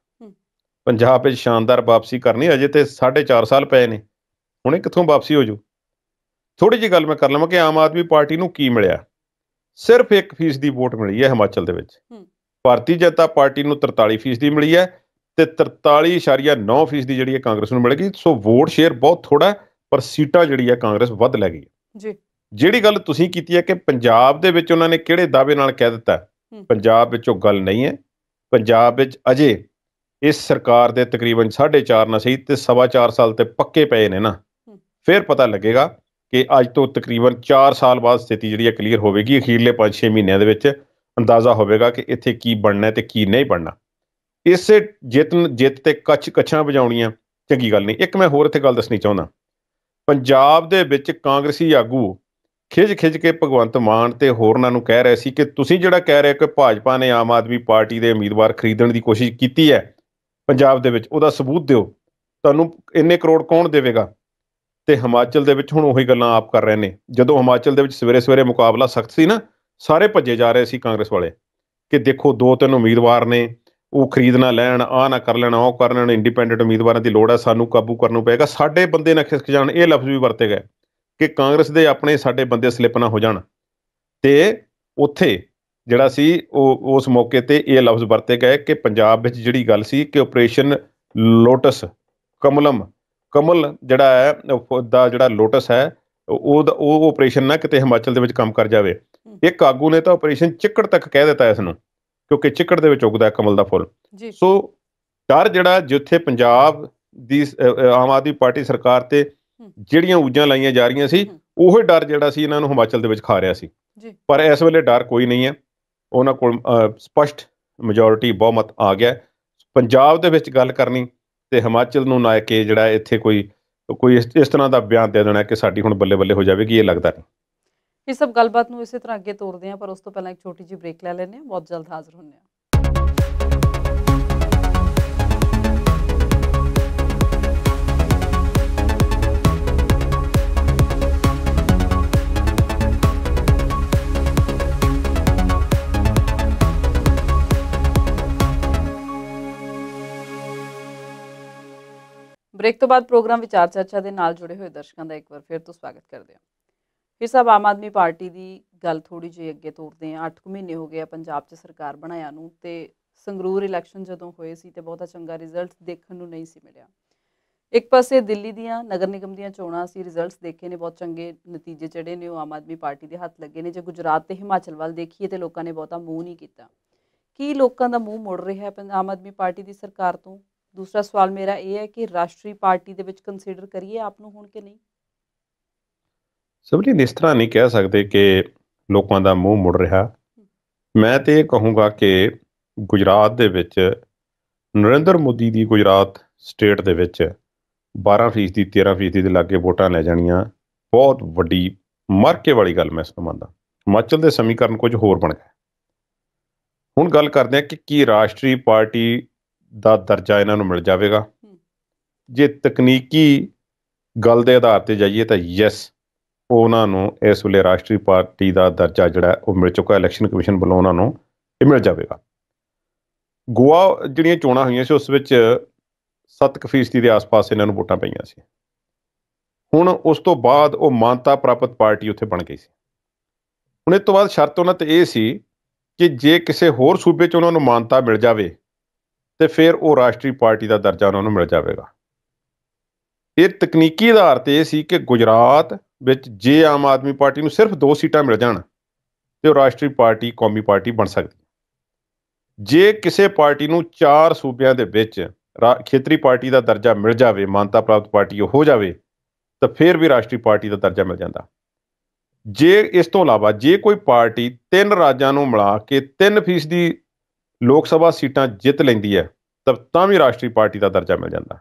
ਪੰਜਾਬ ਵਿੱਚ ਸ਼ਾਨਦਾਰ ਵਾਪਸੀ ਕਰਨੀ ਅਜੇ ਤੇ 4.5 ਸਾਲ ਪਏ ਨੇ ਹੁਣੇ ਕਿੱਥੋਂ ਵਾਪਸੀ ਹੋ ਜੂ ਥੋੜੀ ਜੀ ਗੱਲ ਮੈਂ ਕਰ ਲਵਾਂ ਕਿ ਆਮ ਆਦਮੀ ਪਾਰਟੀ ਨੂੰ ਕੀ ਮਿਲਿਆ ਸਿਰਫ 1% ਦੀ ਵੋਟ ਮਿਲੀ ਹੈ ਹਿਮਾਚਲ ਦੇ ਵਿੱਚ ਭਾਰਤੀ ਜਨਤਾ ਪਾਰਟੀ ਨੂੰ 43% ਦੀ ਮਿਲੀ ਹੈ ਤੇ 43.9% ਦੀ ਜਿਹੜੀ ਹੈ ਕਾਂਗਰਸ ਨੂੰ ਮਿਲ ਗਈ ਸੋ ਵੋਟ ਸ਼ੇਅਰ ਬਹੁਤ ਥੋੜਾ ਪਰ ਸੀਟਾਂ ਜਿਹੜੀ ਹੈ ਕਾਂਗਰਸ ਵੱਧ ਲੈ ਗਈ ਜੀ ਜਿਹੜੀ ਗੱਲ ਤੁਸੀਂ ਕੀਤੀ ਹੈ ਕਿ ਪੰਜਾਬ ਦੇ ਵਿੱਚ ਉਹਨਾਂ ਨੇ ਕਿਹੜੇ ਦਾਅਵੇ ਨਾਲ ਕਹਿ ਦਿੱਤਾ ਪੰਜਾਬ ਵਿੱਚ ਉਹ ਗੱਲ ਨਹੀਂ ਹੈ ਪੰਜਾਬ ਵਿੱਚ ਅਜੇ ਇਸ ਸਰਕਾਰ ਦੇ ਤਕਰੀਬਨ 4.5 ਨਾ ਸਹੀ ਤੇ 4.5 ਸਾਲ ਤੇ ਪੱਕੇ ਪਏ ਨੇ ਨਾ ਫਿਰ ਪਤਾ ਲੱਗੇਗਾ ਕਿ ਅੱਜ ਤੋਂ ਤਕਰੀਬਨ 4 ਸਾਲ ਬਾਅਦ ਸਥਿਤੀ ਜਿਹੜੀ ਹੈ ਕਲੀਅਰ ਹੋਵੇਗੀ ਅਖੀਰਲੇ 5-6 ਮਹੀਨਿਆਂ ਦੇ ਵਿੱਚ ਅੰਦਾਜ਼ਾ ਹੋਵੇਗਾ ਕਿ ਇੱਥੇ ਕੀ ਬਣਨਾ ਤੇ ਕੀ ਨਹੀਂ ਬਣਨਾ ਇਸੇ ਜਿੱਤਨ ਜਿੱਤ ਤੇ ਕੱਚ ਕੱਛਾਂ ਵਜਾਉਣੀਆਂ ਚੰਗੀ ਗੱਲ ਨਹੀਂ ਇੱਕ ਮੈਂ ਹੋਰ ਇੱਥੇ ਗੱਲ ਦੱਸਣੀ ਚਾਹੁੰਦਾ ਪੰਜਾਬ ਦੇ ਵਿੱਚ ਕਾਂਗਰਸੀ ਆਗੂ ਖਿਜ ਖਿਜ ਕੇ ਭਗਵੰਤ ਮਾਨ ਤੇ ਹੋਰਨਾਂ ਨੂੰ ਕਹਿ ਰਹੇ ਸੀ ਕਿ ਤੁਸੀਂ ਜਿਹੜਾ ਕਹਿ ਰਹੇ ਹੋ ਕਿ ਭਾਜਪਾ ਨੇ ਆਮ ਆਦਮੀ ਪਾਰਟੀ ਦੇ ਉਮੀਦਵਾਰ ਖਰੀਦਣ ਦੀ ਕੋਸ਼ਿਸ਼ ਕੀਤੀ ਹੈ ਪੰਜਾਬ ਦੇ ਵਿੱਚ ਉਹਦਾ ਸਬੂਤ ਦਿਓ ਤੁਹਾਨੂੰ ਇੰਨੇ ਕਰੋੜ ਕੌਣ ਦੇਵੇਗਾ ਤੇ ਹਿਮਾਚਲ ਦੇ ਵਿੱਚ ਹੁਣ ਉਹੀ ਗੱਲਾਂ ਆਪ ਕਰ ਰਹੇ ਨੇ ਜਦੋਂ ਹਿਮਾਚਲ ਦੇ ਵਿੱਚ ਸਵੇਰੇ ਸਵੇਰੇ ਮੁਕਾਬਲਾ ਸਖਤ ਸੀ ਨਾ ਸਾਰੇ ਭੱਜੇ ਜਾ ਰਹੇ ਸੀ ਕਾਂਗਰਸ ਵਾਲੇ ਕਿ ਦੇਖੋ ਦੋ ਤਿੰਨ ਉਮੀਦਵਾਰ ਨੇ ਉਹ ਖਰੀਦਣਾ ਲੈਣ ਆ ਨਾ ਕਰ ਲੈਣਾ ਉਹ ਕਰ ਲੈਣ ਇੰਡੀਪੈਂਡੈਂਟ ਉਮੀਦਵਾਰਾਂ ਦੀ ਲੋੜ ਹੈ ਸਾਨੂੰ ਕਾਬੂ ਕਰਨ ਨੂੰ ਪਏਗਾ ਸਾਡੇ ਬੰਦੇ ਨਾ ਖਿਸਕ ਜਾਣ ਇਹ ਲਫ਼ਜ਼ ਵੀ ਵਰਤੇ ਗਏ ਕਿ ਕਾਂਗਰਸ ਦੇ ਆਪਣੇ ਸਾਡੇ ਬੰਦੇ ਸਲਿੱਪ ਨਾ ਹੋ ਜਾਣ ਤੇ ਉੱਥੇ ਜਿਹੜਾ ਸੀ ਉਹ ਉਸ ਮੌਕੇ ਤੇ ਇਹ ਲਫ਼ਜ਼ ਵਰਤੇ ਗਏ ਕਿ ਪੰਜਾਬ ਵਿੱਚ ਜਿਹੜੀ ਗੱਲ ਸੀ ਕਿ ਆਪਰੇਸ਼ਨ ਲੋਟਸ ਕਮਲਮ ਕਮਲ ਜਿਹੜਾ ਹੈ ਦਾ ਜਿਹੜਾ ਲੋਟਸ ਹੈ ਉਹ ਉਹ ਆਪਰੇਸ਼ਨ ਨਾ ਕਿਤੇ ਹਿਮਾਚਲ ਦੇ ਵਿੱਚ ਕੰਮ ਕਰ ਜਾਵੇ ਇੱਕ ਆਗੂ ਨੇ ਤਾਂ ਆਪਰੇਸ਼ਨ ਚਿੱਕੜ ਤੱਕ ਕਹਿ ਦਿੱਤਾ ਇਸ ਨੂੰ ਕਿਉਂਕਿ ਚਿੱਕੜ ਦੇ ਵਿੱਚ ਉਗਦਾ ਕਮਲ ਦਾ ਫੁੱਲ ਸੋ ਡਰ ਜਿਹੜਾ ਜਿੱਥੇ ਪੰਜਾਬ ਦੀ ਆਮ ਆਦਮੀ ਪਾਰਟੀ ਸਰਕਾਰ ਤੇ ਜਿਹੜੀਆਂ ਉਜਾਂ ਲਾਈਆਂ ਜਾ ਰਹੀਆਂ ਸੀ ਉਹੀ ਡਰ ਜਿਹੜਾ ਸੀ ਇਹਨਾਂ ਨੂੰ ਹਿਮਾਚਲ ਦੇ ਵਿੱਚ ਖਾ ਰਿਹਾ ਸੀ ਪਰ ਇਸ ਵੇਲੇ ਡਰ ਕੋਈ ਨਹੀਂ ਹੈ ਉਹਨਾਂ ਕੋਲ ਸਪਸ਼ਟ ਮੈਜੋਰਿਟੀ ਬਹੁਮਤ ਆ ਗਿਆ ਪੰਜਾਬ ਦੇ ਵਿੱਚ ਗੱਲ ਕਰਨੀ ਤੇ ਹਿਮਾਚਲ ਨੂੰ ਨਾਇਕੇ ਜਿਹੜਾ ਇੱਥੇ ਕੋਈ ਕੋਈ ਇਸ ਤਰ੍ਹਾਂ ਦਾ ਬਿਆਨ ਦੇ ਦੇਣਾ ਕਿ ਸਾਡੀ ਹੁਣ ਬੱਲੇ ਬੱਲੇ ਹੋ ਜਾਵੇਗੀ ਇਹ ਲੱਗਦਾ ਨਹੀਂ ਇਹ ਸਭ ਗੱਲਬਾਤ ਨੂੰ ਇਸੇ ਤਰ੍ਹਾਂ ਅੱਗੇ ਤੋਰਦੇ ਹਾਂ ਪਰ ਉਸ ਤੋਂ ਪਹਿਲਾਂ ਇੱਕ ਛੋਟੀ ਜਿਹੀ ਬ੍ਰੇਕ ਲੈ ਲੈਂਦੇ ਆ ਬਹੁਤ ਜਲਦ ਹਾਜ਼ਰ ਹੁੰਦੇ ਆ ਬ੍ਰੇਕ ਤੋਂ ਬਾਅਦ ਪ੍ਰੋਗਰਾਮ ਵਿਚਾਰ ਚਰਚਾ ਦੇ ਨਾਲ ਜੁੜੇ ਹੋਏ ਦਰਸ਼ਕਾਂ ਦਾ ਇੱਕ ਵਾਰ ਫਿਰ ਤੋਂ ਸਵਾਗਤ ਕਰਦੇ ਹਾਂ ਫਿਰ ਸਭ ਆਮ ਆਦਮੀ ਪਾਰਟੀ ਦੀ ਗੱਲ ਥੋੜੀ ਜਿਹੀ ਅੱਗੇ ਤੋਰਦੇ ਹਾਂ 8 ਮਹੀਨੇ ਹੋ ਗਏ ਆ ਪੰਜਾਬ 'ਚ ਸਰਕਾਰ ਬਣਾਇਆ ਨੂੰ ਤੇ ਸੰਗਰੂਰ ਇਲੈਕਸ਼ਨ ਜਦੋਂ ਹੋਏ ਸੀ ਤੇ ਬਹੁਤਾ ਚੰਗਾ ਰਿਜ਼ਲਟ ਦੇਖਣ ਨੂੰ ਨਹੀਂ ਸੀ ਮਿਲਿਆ ਇੱਕ ਪਾਸੇ ਦਿੱਲੀ ਦੀਆਂ ਨਗਰ ਨਿਗਮ ਦੀਆਂ ਚੋਣਾਂ ਸੀ ਰਿਜ਼ਲਟਸ ਦੇਖੇ ਨੇ ਬਹੁਤ ਚੰਗੇ ਨਤੀਜੇ ਚੜੇ ਨੇ ਉਹ ਆਮ ਆਦਮੀ ਪਾਰਟੀ ਦੇ ਹੱਥ ਲੱਗੇ ਨੇ ਜੇ ਗੁਜਰਾਤ ਤੇ ਹਿਮਾਚਲ ਵੱਲ ਦੇਖੀਏ ਤੇ ਲੋਕਾਂ ਨੇ ਬਹੁਤਾ ਮੂੰਹ ਨਹੀਂ ਕੀਤਾ ਕੀ ਲੋਕਾਂ ਦਾ ਮੂੰਹ ਮੁੜ ਰਿਹਾ ਹੈ ਆਮ ਆਦਮੀ ਪਾਰਟੀ ਦੀ ਸਰਕਾਰ ਤੋਂ ਦੂਸਰਾ ਸਵਾਲ ਮੇਰਾ ਇਹ ਹੈ ਕਿ ਰਾਸ਼ਟਰੀ ਪਾਰਟੀ ਦੇ ਵਿੱਚ ਕੰਸੀਡਰ ਕਰੀਏ ਆਪ ਨੂੰ ਹੁਣ ਕਿ ਨਹੀਂ ਸਭਲੀ ਇਸ ਤਰ੍ਹਾਂ ਨਹੀਂ ਕਹਿ ਸਕਦੇ ਕਿ ਲੋਕਾਂ ਦਾ ਮੂੰਹ ਮੁੜ ਰਿਹਾ ਮੈਂ ਤੇ ਇਹ ਕਹੂੰਗਾ ਕਿ ਗੁਜਰਾਤ ਦੇ ਵਿੱਚ ਨਰਿੰਦਰ ਮੋਦੀ ਦੀ ਗੁਜਰਾਤ ਸਟੇਟ ਦੇ ਵਿੱਚ 12% ਦੀ 13% ਦੇ ਲਾਗੇ ਵੋਟਾਂ ਲੈ ਜਾਣੀਆਂ ਬਹੁਤ ਵੱਡੀ ਮਰਕੇ ਵਾਲੀ ਗੱਲ ਮੈਂ ਮੰਨਦਾ ਹਿਮਾਚਲ ਦੇ ਸਮੀਕਰਨ ਕੁਝ ਹੋਰ ਬਣ ਗਏ ਹੁਣ ਗੱਲ ਕਰਦੇ ਆ ਕਿ ਕੀ ਰਾਸ਼ਟਰੀ ਪਾਰਟੀ ਦਾ ਦਰਜਾ ਇਹਨਾਂ ਨੂੰ ਮਿਲ ਜਾਵੇਗਾ ਜੇ ਤਕਨੀਕੀ ਗੱਲ ਦੇ ਆਧਾਰ ਤੇ ਜਾਈਏ ਤਾਂ ਯੈਸ ਉਹਨਾਂ ਨੂੰ ਇਸ ਵੇਲੇ ਰਾਸ਼ਟਰੀ ਪਾਰਟੀ ਦਾ ਦਰਜਾ ਜਿਹੜਾ ਉਹ ਮਿਲ ਚੁੱਕਾ ਹੈ ਇਲੈਕਸ਼ਨ ਕਮਿਸ਼ਨ ਵੱਲੋਂ ਉਹਨਾਂ ਨੂੰ ਇਹ ਮਿਲ ਜਾਵੇਗਾ ਗੋਆ ਜਿਹੜੀਆਂ ਚੋਣਾਂ ਹੋਈਆਂ ਸੀ ਉਸ ਵਿੱਚ 7% ਦੇ ਆਸ-ਪਾਸ ਇਹਨਾਂ ਨੂੰ ਵੋਟਾਂ ਪਈਆਂ ਸੀ ਹੁਣ ਉਸ ਤੋਂ ਬਾਅਦ ਉਹ ਮਾਨਤਾ ਪ੍ਰਾਪਤ ਪਾਰਟੀ ਉੱਥੇ ਬਣ ਗਈ ਸੀ ਹੁਣ ਇਸ ਤੋਂ ਬਾਅਦ ਸ਼ਰਤ ਉਹਨਾਂ ਤੇ ਇਹ ਸੀ ਕਿ ਜੇ ਕਿਸੇ ਹੋਰ ਸੂਬੇ 'ਚ ਉਹਨਾਂ ਨੂੰ ਮਾਨਤਾ ਮਿਲ ਜਾਵੇ ਤੇ ਫਿਰ ਉਹ ਰਾਸ਼ਟਰੀ ਪਾਰਟੀ ਦਾ ਦਰਜਾ ਉਹਨਾਂ ਨੂੰ ਮਿਲ ਜਾਵੇਗਾ ਇਹ ਤਕਨੀਕੀ ਆਧਾਰ ਤੇ ਇਹ ਸੀ ਕਿ ਗੁਜਰਾਤ ਵਿੱਚ ਜੇ ਆਮ ਆਦਮੀ ਪਾਰਟੀ ਨੂੰ ਸਿਰਫ ਦੋ ਸੀਟਾਂ ਮਿਲ ਜਾਣ ਤੇ ਉਹ ਰਾਸ਼ਟਰੀ ਪਾਰਟੀ ਕੌਮੀ ਪਾਰਟੀ ਬਣ ਸਕਦੀ ਜੇ ਕਿਸੇ ਪਾਰਟੀ ਨੂੰ ਚਾਰ ਸੂਬਿਆਂ ਦੇ ਵਿੱਚ ਖੇਤਰੀ ਪਾਰਟੀ ਦਾ ਦਰਜਾ ਮਿਲ ਜਾਵੇ ਮਾਨਤਾ ਪ੍ਰਾਪਤ ਪਾਰਟੀ ਹੋ ਜਾਵੇ ਤਾਂ ਫਿਰ ਵੀ ਰਾਸ਼ਟਰੀ ਪਾਰਟੀ ਦਾ ਦਰਜਾ ਮਿਲ ਜਾਂਦਾ ਜੇ ਇਸ ਤੋਂ ਇਲਾਵਾ ਜੇ ਕੋਈ ਪਾਰਟੀ ਤਿੰਨ ਰਾਜਾਂ ਨੂੰ ਮਿਲਾ ਕੇ 3% ਦੀ ਲੋਕ ਸਭਾ ਸੀਟਾਂ ਜਿੱਤ ਲੈਂਦੀ ਹੈ ਤਾਂ ਤਾਂ ਵੀ ਰਾਸ਼ਟਰੀ ਪਾਰਟੀ ਦਾ ਦਰਜਾ ਮਿਲ ਜਾਂਦਾ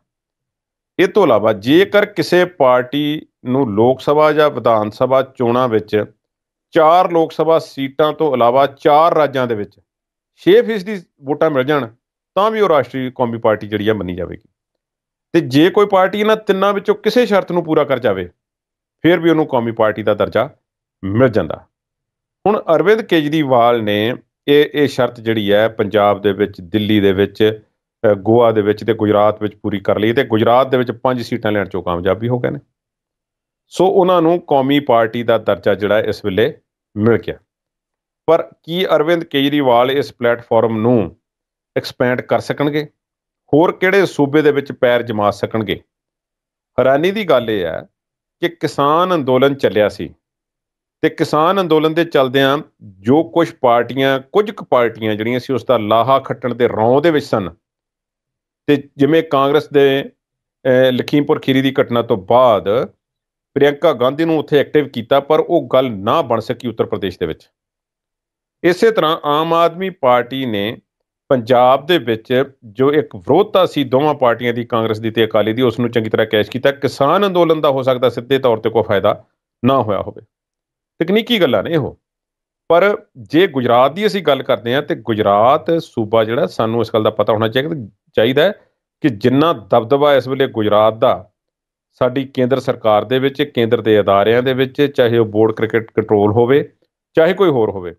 ਇਹ ਤੋਂ ਇਲਾਵਾ ਜੇਕਰ ਕਿਸੇ ਪਾਰਟੀ ਨੂੰ ਲੋਕ ਸਭਾ ਜਾਂ ਵਿਧਾਨ ਸਭਾ ਚੋਣਾਂ ਵਿੱਚ ਚਾਰ ਲੋਕ ਸਭਾ ਸੀਟਾਂ ਤੋਂ ਇਲਾਵਾ ਚਾਰ ਰਾਜਾਂ ਦੇ ਵਿੱਚ 6% ਦੀ ਵੋਟਾਂ ਮਿਲ ਜਾਣ ਤਾਂ ਵੀ ਉਹ ਰਾਸ਼ਟਰੀ ਕੌਮੀ ਪਾਰਟੀ ਜਿਹੜੀ ਆ ਮੰਨੀ ਜਾਵੇਗੀ ਤੇ ਜੇ ਕੋਈ ਪਾਰਟੀ ਇਹਨਾਂ ਤਿੰਨਾਂ ਵਿੱਚੋਂ ਕਿਸੇ ਸ਼ਰਤ ਨੂੰ ਪੂਰਾ ਕਰ ਜਾਵੇ ਫਿਰ ਵੀ ਉਹਨੂੰ ਕੌਮੀ ਪਾਰਟੀ ਦਾ ਦਰਜਾ ਮਿਲ ਜਾਂਦਾ ਹੁਣ ਅਰਵਿੰਦ ਕੇਜਰੀਵਾਲ ਨੇ ਇਹ ਇਹ ਸ਼ਰਤ ਜਿਹੜੀ ਹੈ ਪੰਜਾਬ ਦੇ ਵਿੱਚ ਦਿੱਲੀ ਦੇ ਵਿੱਚ ਗੋਆ ਦੇ ਵਿੱਚ ਤੇ ਗੁਜਰਾਤ ਵਿੱਚ ਪੂਰੀ ਕਰ ਲਈ ਤੇ ਗੁਜਰਾਤ ਦੇ ਵਿੱਚ ਪੰਜ ਸੀਟਾਂ ਲੈਣ ਚੋਂ ਕਾਮਯਾਬੀ ਹੋ ਗਏ ਨੇ ਸੋ ਉਹਨਾਂ ਨੂੰ ਕੌਮੀ ਪਾਰਟੀ ਦਾ ਦਰਜਾ ਜਿਹੜਾ ਇਸ ਵੇਲੇ ਮਿਲ ਗਿਆ ਪਰ ਕੀ ਅਰਵਿੰਦ ਕੇਜਰੀਵਾਲ ਇਸ ਪਲੇਟਫਾਰਮ ਨੂੰ ਐਕਸਪੈਂਡ ਕਰ ਸਕਣਗੇ ਹੋਰ ਕਿਹੜੇ ਸੂਬੇ ਦੇ ਵਿੱਚ ਪੈਰ ਜਮਾ ਸਕਣਗੇ ਹੈਰਾਨੀ ਦੀ ਗੱਲ ਇਹ ਹੈ ਕਿ ਕਿਸਾਨ ਅੰਦੋਲਨ ਚੱਲਿਆ ਸੀ ਤੇ ਕਿਸਾਨ ਅੰਦੋਲਨ ਦੇ ਚੱਲਦਿਆਂ ਜੋ ਕੁਝ ਪਾਰਟੀਆਂ ਕੁਝ ਕੁ ਪਾਰਟੀਆਂ ਜਿਹੜੀਆਂ ਸੀ ਉਸ ਦਾ ਲਾਹਾ ਖੱਟਣ ਦੇ ਰੌਂ ਦੇ ਵਿੱਚ ਸਨ ਤੇ ਜਿਵੇਂ ਕਾਂਗਰਸ ਦੇ ਲਖੀਮਪੁਰ ਖੀਰੀ ਦੀ ਘਟਨਾ ਤੋਂ ਬਾਅਦ ਪ੍ਰਿਯੰਕਾ ਗਾਂਧੀ ਨੂੰ ਉੱਥੇ ਐਕਟਿਵ ਕੀਤਾ ਪਰ ਉਹ ਗੱਲ ਨਾ ਬਣ ਸਕੀ ਉੱਤਰ ਪ੍ਰਦੇਸ਼ ਦੇ ਵਿੱਚ ਇਸੇ ਤਰ੍ਹਾਂ ਆਮ ਆਦਮੀ ਪਾਰਟੀ ਨੇ ਪੰਜਾਬ ਦੇ ਵਿੱਚ ਜੋ ਇੱਕ ਵਿਰੋਧਤਾ ਸੀ ਦੋਵਾਂ ਪਾਰਟੀਆਂ ਦੀ ਕਾਂਗਰਸ ਦੀ ਤੇ ਅਕਾਲੀ ਦੀ ਉਸ ਨੂੰ ਚੰਗੀ ਤਰ੍ਹਾਂ ਕੈਸ਼ ਕੀਤਾ ਕਿਸਾਨ ਅੰਦੋਲਨ ਦਾ ਹੋ ਸਕਦਾ ਸਿੱਧੇ ਤੌਰ ਤੇ ਕੋਈ ਫਾਇਦਾ ਨਾ ਹੋਇਆ ਹੋਵੇ ਤਕਨੀਕੀ ਗੱਲਾਂ ਨੇ ਇਹੋ ਪਰ ਜੇ ਗੁਜਰਾਤ ਦੀ ਅਸੀਂ ਗੱਲ ਕਰਦੇ ਹਾਂ ਤੇ ਗੁਜਰਾਤ ਸੂਬਾ ਜਿਹੜਾ ਸਾਨੂੰ ਇਸ ਗੱਲ ਦਾ ਪਤਾ ਹੋਣਾ ਚਾਹੀਦਾ ਕਿ ਜਿੰਨਾ ਦਬਦਬਾ ਇਸ ਵੇਲੇ ਗੁਜਰਾਤ ਦਾ ਸਾਡੀ ਕੇਂਦਰ ਸਰਕਾਰ ਦੇ ਵਿੱਚ ਕੇਂਦਰ ਦੇ ਅਦਾਰਿਆਂ ਦੇ ਵਿੱਚ ਚਾਹੇ ਉਹ ਬੋਰਡ ਕ੍ਰਿਕਟ ਕੰਟਰੋਲ ਹੋਵੇ ਚਾਹੇ ਕੋਈ ਹੋਰ ਹੋਵੇ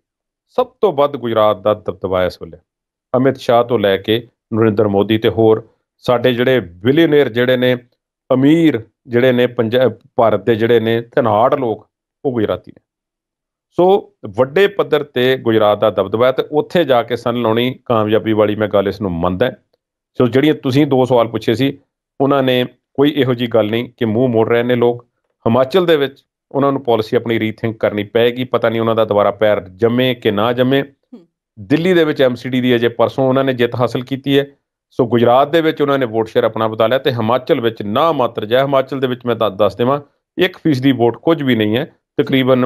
ਸਭ ਤੋਂ ਵੱਧ ਗੁਜਰਾਤ ਦਾ ਦਬਦਬਾ ਇਸ ਵੇਲੇ ਅਮਿਤ ਸ਼ਾਹ ਤੋਂ ਲੈ ਕੇ ਨਰਿੰਦਰ ਮੋਦੀ ਤੇ ਹੋਰ ਸਾਡੇ ਜਿਹੜੇ ਬਿਲੀਅਨਰ ਜਿਹੜੇ ਨੇ ਅਮੀਰ ਜਿਹੜੇ ਨੇ ਪੰਜਾਬ ਭਾਰਤ ਦੇ ਜਿਹੜੇ ਨੇ ਧਨਾੜ ਲੋਕ ਉਹ ਗੁਜਰਾਤੀ ਨੇ ਸੋ ਵੱਡੇ ਪੱਧਰ ਤੇ ਗੁਜਰਾਤ ਦਾ ਦਬਦਬਾ ਹੈ ਤੇ ਉੱਥੇ ਜਾ ਕੇ ਸਨ ਲਾਉਣੀ ਕਾਮਯਾਬੀ ਵਾਲੀ ਮੈਂ ਗੱਲ ਇਸ ਨੂੰ ਮੰਨਦਾ ਸੋ ਜਿਹੜੀਆਂ ਤੁਸੀਂ ਦੋ ਸਵਾਲ ਪੁੱਛੇ ਸੀ ਉਹਨਾਂ ਨੇ ਕੋਈ ਇਹੋ ਜੀ ਗੱਲ ਨਹੀਂ ਕਿ ਮੂੰਹ ਮੋੜ ਰਹੇ ਨੇ ਲੋਕ ਹਿਮਾਚਲ ਦੇ ਵਿੱਚ ਉਹਨਾਂ ਨੂੰ ਪਾਲਿਸੀ ਆਪਣੀ ਰੀਥਿੰਕ ਕਰਨੀ ਪੈਗੀ ਪਤਾ ਨਹੀਂ ਉਹਨਾਂ ਦਾ ਦੁਬਾਰਾ ਪੈਰ ਜੰਮੇ ਕਿ ਨਾ ਜੰਮੇ ਦਿੱਲੀ ਦੇ ਵਿੱਚ ਐਮਸੀਡੀ ਦੀ ਅਜੇ ਪਰਸੋਂ ਉਹਨਾਂ ਨੇ ਜਿੱਤ ਹਾਸਲ ਕੀਤੀ ਹੈ ਸੋ ਗੁਜਰਾਤ ਦੇ ਵਿੱਚ ਉਹਨਾਂ ਨੇ ਵੋਟ ਸ਼ੇਅਰ ਆਪਣਾ ਬਤਾ ਲਿਆ ਤੇ ਹਿਮਾਚਲ ਵਿੱਚ ਨਾ ਮਾਤਰ ਜੈ ਹਿਮਾਚਲ ਦੇ ਵਿੱਚ ਮੈਂ ਦੱਸ ਦੇਵਾਂ 1% ਦੀ ਵੋਟ ਕੁਝ ਵੀ ਨਹੀਂ ਹੈ ਤਕਰੀਬਨ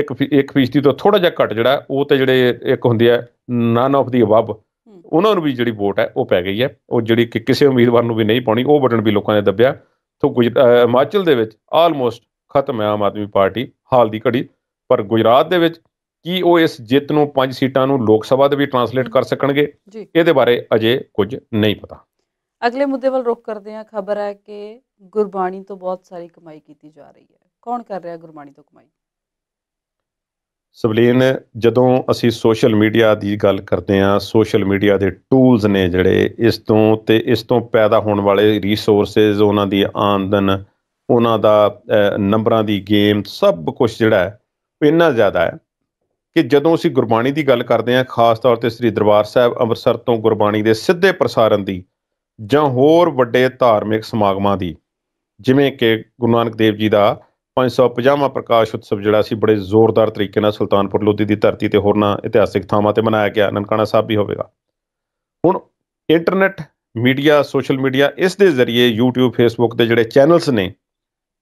1 1% ਤੋਂ ਥੋੜਾ ਜਿਹਾ ਘੱਟ ਜਿਹੜਾ ਉਹ ਤੇ ਜਿਹੜੇ ਇੱਕ ਹੁੰਦੀ ਹੈ ਨਨ ਆਫ ਦੀ ਅਬਵ ਉਹਨਾਂ ਨੂੰ ਵੀ ਜਿਹੜੀ ਵੋਟ ਹੈ ਉਹ ਪੈ ਗਈ ਹੈ ਉਹ ਜਿਹੜੀ ਕਿ ਕਿਸੇ ਉਮੀਦਵਾਰ ਨੂੰ ਵੀ ਨਹੀਂ ਪਾਉਣੀ ਉਹ ਬਟਨ ਵੀ ਲੋਕਾਂ ਨੇ ਦੱਬਿਆ ਤੋਂ ਹਿਮਾਚਲ ਦੇ ਵਿੱਚ ਆਲਮੋਸਟ ਖਤਮ ਹੈ ਆਮ ਆਦਮੀ ਪਾਰਟੀ ਹਾਲ ਦੀ ਘੜੀ ਪਰ ਗੁਜਰਾਤ ਦੇ ਵਿੱਚ ਕੀ ਉਹ ਇਸ ਜਿੱਤ ਨੂੰ ਪੰਜ ਸੀਟਾਂ ਨੂੰ ਲੋਕ ਸਭਾ ਦੇ ਵੀ ਟਰਾਂਸਲੇਟ ਕਰ ਸਕਣਗੇ ਇਹਦੇ ਬਾਰੇ ਅਜੇ ਕੁਝ ਨਹੀਂ ਪਤਾ ਅਗਲੇ ਮੁੱਦੇ ਵੱਲ ਰੁਕ ਕਰਦੇ ਹਾਂ ਖਬਰ ਹੈ ਕਿ ਗੁਰਬਾਣੀ ਤੋਂ ਬਹੁਤ ਸਾਰੀ ਕਮਾਈ ਕੀਤੀ ਜਾ ਰਹੀ ਹੈ ਕੌਣ ਕਰ ਰਿਹਾ ਗੁਰਬਾਣੀ ਤੋਂ ਕਮਾਈ ਸਬਲੀਨ ਜਦੋਂ ਅਸੀਂ ਸੋਸ਼ਲ ਮੀਡੀਆ ਦੀ ਗੱਲ ਕਰਦੇ ਹਾਂ ਸੋਸ਼ਲ ਮੀਡੀਆ ਦੇ ਟੂਲਸ ਨੇ ਜਿਹੜੇ ਇਸ ਤੋਂ ਤੇ ਇਸ ਤੋਂ ਪੈਦਾ ਹੋਣ ਵਾਲੇ ਰਿਸੋਰਸਸ ਉਹਨਾਂ ਦੀ ਆਮਦਨ ਉਹਨਾਂ ਦਾ ਨੰਬਰਾਂ ਦੀ ਗੇਮ ਸਭ ਕੁਝ ਜਿਹੜਾ ਇੰਨਾ ਜ਼ਿਆਦਾ ਹੈ ਕਿ ਜਦੋਂ ਅਸੀਂ ਗੁਰਬਾਣੀ ਦੀ ਗੱਲ ਕਰਦੇ ਹਾਂ ਖਾਸ ਤੌਰ ਤੇ ਸ੍ਰੀ ਦਰਬਾਰ ਸਾਹਿਬ ਅੰਮ੍ਰਿਤਸਰ ਤੋਂ ਗੁਰਬਾਣੀ ਦੇ ਸਿੱਧੇ ਪ੍ਰਸਾਰਣ ਦੀ ਜਾਂ ਹੋਰ ਵੱਡੇ ਧਾਰਮਿਕ ਸਮਾਗਮਾਂ ਦੀ ਜਿਵੇਂ ਕਿ ਗੁਰੂ ਨਾਨਕ ਦੇਵ ਜੀ ਦਾ 550ਵਾਂ ਪ੍ਰਕਾਸ਼ ਉਤਸਵ ਜਿਹੜਾ ਸੀ ਬੜੇ ਜ਼ੋਰਦਾਰ ਤਰੀਕੇ ਨਾਲ ਸੁਲਤਾਨਪੁਰ ਲੋਧੀ ਦੀ ਧਰਤੀ ਤੇ ਹੋਰਨਾਂ ਇਤਿਹਾਸਿਕ ਥਾਵਾਂ ਤੇ ਮਨਾਇਆ ਗਿਆ ਨਨਕਾਣਾ ਸਾਹਿਬ ਵੀ ਹੋਵੇਗਾ ਹੁਣ ਇੰਟਰਨੈਟ ਮੀਡੀਆ ਸੋਸ਼ਲ ਮੀਡੀਆ ਇਸ ਦੇ ਜ਼ਰੀਏ YouTube Facebook ਦੇ ਜਿਹੜੇ ਚੈਨਲਸ ਨੇ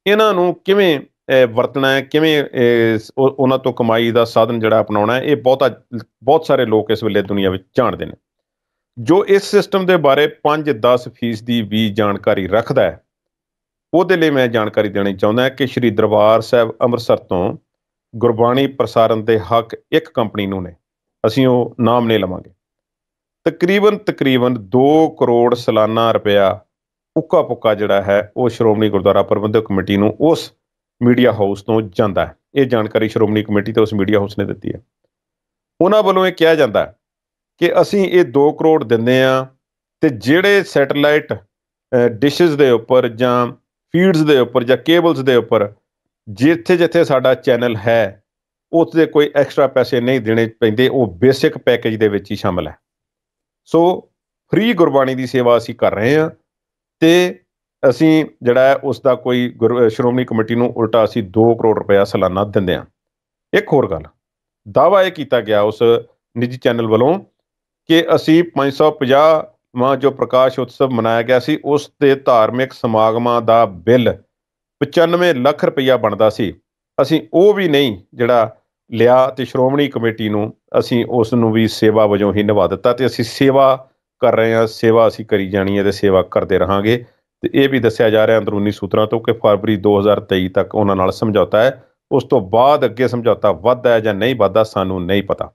ਇਹਨਾਂ ਨੂੰ ਕਿਵੇਂ ਵਰਤਣਾ ਹੈ ਕਿਵੇਂ ਉਹਨਾਂ ਤੋਂ ਕਮਾਈ ਦਾ ਸਾਧਨ ਜਿਹੜਾ ਅਪਣਾਉਣਾ ਹੈ ਇਹ ਬਹੁਤਾ ਬਹੁਤ ਸਾਰੇ ਲੋਕ ਇਸ ਵੇਲੇ ਦੁਨੀਆ ਵਿੱਚ ਜਾਣਦੇ ਨੇ ਜੋ ਇਸ ਸਿਸਟਮ ਦੇ ਬਾਰੇ 5-10% ਦੀ ਵੀ ਜਾਣਕਾਰੀ ਰੱਖਦਾ ਹੈ ਉਹਦੇ ਲਈ ਮੈਂ ਜਾਣਕਾਰੀ ਦੇਣੀ ਚਾਹੁੰਦਾ ਕਿ ਸ਼੍ਰੀ ਦਰਬਾਰ ਸਾਹਿਬ ਅੰਮ੍ਰਿਤਸਰ ਤੋਂ ਗੁਰਬਾਣੀ ਪ੍ਰਸਾਰਣ ਦੇ ਹੱਕ ਇੱਕ ਕੰਪਨੀ ਨੂੰ ਨੇ ਅਸੀਂ ਉਹ ਨਾਮ ਨਹੀਂ ਲਵਾਂਗੇ ਤਕਰੀਬਨ ਤਕਰੀਬਨ 2 ਕਰੋੜ ਸਾਲਾਨਾ ਰੁਪਇਆ ਉੱਕਾ ਪੁੱਕਾ ਜਿਹੜਾ ਹੈ ਉਹ ਸ਼੍ਰੋਮਣੀ ਗੁਰਦੁਆਰਾ ਪ੍ਰਬੰਧਕ ਕਮੇਟੀ ਨੂੰ ਉਸ ਮੀਡੀਆ ਹਾਊਸ ਤੋਂ ਜਾਂਦਾ ਹੈ ਇਹ ਜਾਣਕਾਰੀ ਸ਼੍ਰੋਮਣੀ ਕਮੇਟੀ ਤੇ ਉਸ ਮੀਡੀਆ ਹਾਊਸ ਨੇ ਦਿੱਤੀ ਹੈ ਉਹਨਾਂ ਵੱਲੋਂ ਇਹ ਕਿਹਾ ਜਾਂਦਾ ਕਿ ਅਸੀਂ ਇਹ 2 ਕਰੋੜ ਦਿੰਦੇ ਆ ਤੇ ਜਿਹੜੇ ਸੈਟੇਲਾਈਟ ਡਿਸ਼ਸ ਦੇ ਉੱਪਰ ਜਾਂ ਫੀਡਸ ਦੇ ਉੱਪਰ ਜਾਂ ਕੇਬਲਸ ਦੇ ਉੱਪਰ ਜਿੱਥੇ ਜਿੱਥੇ ਸਾਡਾ ਚੈਨਲ ਹੈ ਉੱਥੇ ਕੋਈ ਐਕਸਟਰਾ ਪੈਸੇ ਨਹੀਂ ਦੇਣੇ ਪੈਂਦੇ ਉਹ ਬੇਸਿਕ ਪੈਕੇਜ ਦੇ ਵਿੱਚ ਹੀ ਸ਼ਾਮਲ ਹੈ ਸੋ ਫ੍ਰੀ ਗੁਰਬਾਣੀ ਦੀ ਸੇਵਾ ਅਸੀਂ ਕਰ ਰਹੇ ਹਾਂ ਤੇ ਅਸੀਂ ਜਿਹੜਾ ਹੈ ਉਸ ਦਾ ਕੋਈ ਸ਼੍ਰੋਮਣੀ ਕਮੇਟੀ ਨੂੰ ਉਲਟਾ ਅਸੀਂ 2 ਕਰੋੜ ਰੁਪਇਆ ਸਾਲਾਨਾ ਦਿੰਦੇ ਹਾਂ ਇੱਕ ਹੋਰ ਗੱਲ ਦਾਵਾ ਇਹ ਕੀਤਾ ਗਿਆ ਉਸ ਨਿੱਜੀ ਚੈਨਲ ਵੱਲੋਂ ਕਿ ਅਸੀਂ 550 ਮਾ ਜੋ ਪ੍ਰਕਾਸ਼ ਉਤਸਵ ਮਨਾਇਆ ਗਿਆ ਸੀ ਉਸ ਦੇ ਧਾਰਮਿਕ ਸਮਾਗਮਾਂ ਦਾ ਬਿੱਲ 95 ਲੱਖ ਰੁਪਇਆ ਬਣਦਾ ਸੀ ਅਸੀਂ ਉਹ ਵੀ ਨਹੀਂ ਜਿਹੜਾ ਲਿਆ ਤੇ ਸ਼੍ਰੋਮਣੀ ਕਮੇਟੀ ਨੂੰ ਅਸੀਂ ਉਸ ਨੂੰ ਵੀ ਸੇਵਾ ਵਜੋਂ ਹੀ ਨਿਭਾ ਦਿੱਤਾ ਤੇ ਅਸੀਂ ਸੇਵਾ ਕਰ ਰਹੇ ਹਾਂ ਸੇਵਾ ਅਸੀਂ ਕਰੀ ਜਾਣੀ ਹੈ ਤੇ ਸੇਵਾ ਕਰਦੇ ਰਹਾਂਗੇ ਤੇ ਇਹ ਵੀ ਦੱਸਿਆ ਜਾ ਰਿਹਾ ਅੰਦਰੂਨੀ ਸੂਤਰਾਂ ਤੋਂ ਕਿ ਫਰਵਰੀ 2023 ਤੱਕ ਉਹਨਾਂ ਨਾਲ ਸਮਝੌਤਾ ਹੈ ਉਸ ਤੋਂ ਬਾਅਦ ਅੱਗੇ ਸਮਝੌਤਾ ਵੱਧਦਾ ਹੈ ਜਾਂ ਨਹੀਂ ਵੱਧਦਾ ਸਾਨੂੰ ਨਹੀਂ ਪਤਾ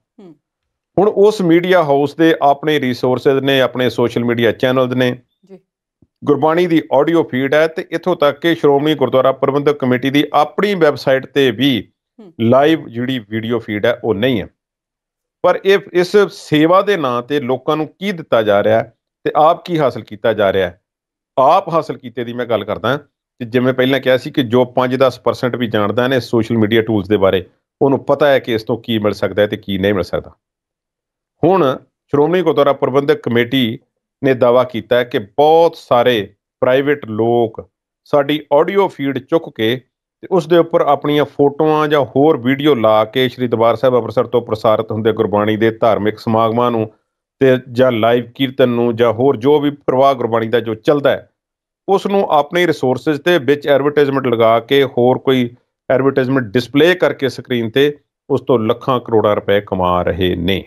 ਹੁਣ ਉਸ মিডিਆ ਹਾਊਸ ਦੇ ਆਪਣੇ ਰਿਸੋਰਸਸ ਨੇ ਆਪਣੇ ਸੋਸ਼ਲ ਮੀਡੀਆ ਚੈਨਲਸ ਨੇ ਜੀ ਗੁਰਬਾਣੀ ਦੀ ਆਡੀਓ ਫੀਡ ਹੈ ਤੇ ਇਥੋਂ ਤੱਕ ਕਿ ਸ਼੍ਰੋਮਣੀ ਗੁਰਦੁਆਰਾ ਪ੍ਰਬੰਧਕ ਕਮੇਟੀ ਦੀ ਆਪਣੀ ਵੈਬਸਾਈਟ ਤੇ ਵੀ ਲਾਈਵ ਜਿਹੜੀ ਵੀਡੀਓ ਫੀਡ ਹੈ ਉਹ ਨਹੀਂ ਹੈ ਪਰ ਇਹ ਇਸ ਸੇਵਾ ਦੇ ਨਾਂ ਤੇ ਲੋਕਾਂ ਨੂੰ ਕੀ ਦਿੱਤਾ ਜਾ ਰਿਹਾ ਹੈ ਤੇ ਆਪ ਕੀ ਹਾਸਲ ਕੀਤਾ ਜਾ ਰਿਹਾ ਹੈ ਆਪ ਹਾਸਲ ਕੀਤੇ ਦੀ ਮੈਂ ਗੱਲ ਕਰਦਾ ਕਿ ਜਿਵੇਂ ਪਹਿਲਾਂ ਕਿਹਾ ਸੀ ਕਿ ਜੋ 5-10% ਵੀ ਜਾਣਦਾ ਨੇ ਸੋਸ਼ਲ ਮੀਡੀਆ ਟੂਲਸ ਦੇ ਬਾਰੇ ਉਹਨੂੰ ਪਤਾ ਹੈ ਕਿ ਇਸ ਤੋਂ ਕੀ ਮਿਲ ਸਕਦਾ ਹੈ ਤੇ ਕੀ ਨਹੀਂ ਮਿਲ ਸਕਦਾ ਹੁਣ ਸ਼੍ਰੋਮਣੀ ਗੁਰਦੁਆਰਾ ਪ੍ਰਬੰਧਕ ਕਮੇਟੀ ਨੇ ਦਾਵਾ ਕੀਤਾ ਕਿ ਬਹੁਤ ਸਾਰੇ ਪ੍ਰਾਈਵੇਟ ਲੋਕ ਸਾਡੀ ਆਡੀਓ ਫੀਡ ਚੁੱਕ ਕੇ ਤੇ ਉਸ ਦੇ ਉੱਪਰ ਆਪਣੀਆਂ ਫੋਟੋਆਂ ਜਾਂ ਹੋਰ ਵੀਡੀਓ ਲਾ ਕੇ ਸ੍ਰੀ ਦਰਬਾਰ ਸਾਹਿਬ ਅੰਮ੍ਰਿਤਸਰ ਤੋਂ ਪ੍ਰਸਾਰਿਤ ਹੁੰਦੇ ਗੁਰਬਾਣੀ ਦੇ ਧਾਰਮਿਕ ਸਮਾਗਮਾਂ ਨੂੰ ਤੇ ਜਾਂ ਲਾਈਵ ਕੀਰਤਨ ਨੂੰ ਜਾਂ ਹੋਰ ਜੋ ਵੀ ਪ੍ਰਵਾਹ ਗੁਰਬਾਣੀ ਦਾ ਜੋ ਚੱਲਦਾ ਹੈ ਉਸ ਨੂੰ ਆਪਣੇ ਰਿਸੋਰਸਸ ਤੇ ਵਿੱਚ ਐਡਵਰਟਾਈਜ਼ਮੈਂਟ ਲਗਾ ਕੇ ਹੋਰ ਕੋਈ ਐਡਵਰਟਾਈਜ਼ਮੈਂਟ ਡਿਸਪਲੇ ਕਰਕੇ ਸਕਰੀਨ ਤੇ ਉਸ ਤੋਂ ਲੱਖਾਂ ਕਰੋੜਾਂ ਰੁਪਏ ਕਮਾ ਰਹੇ ਨੇ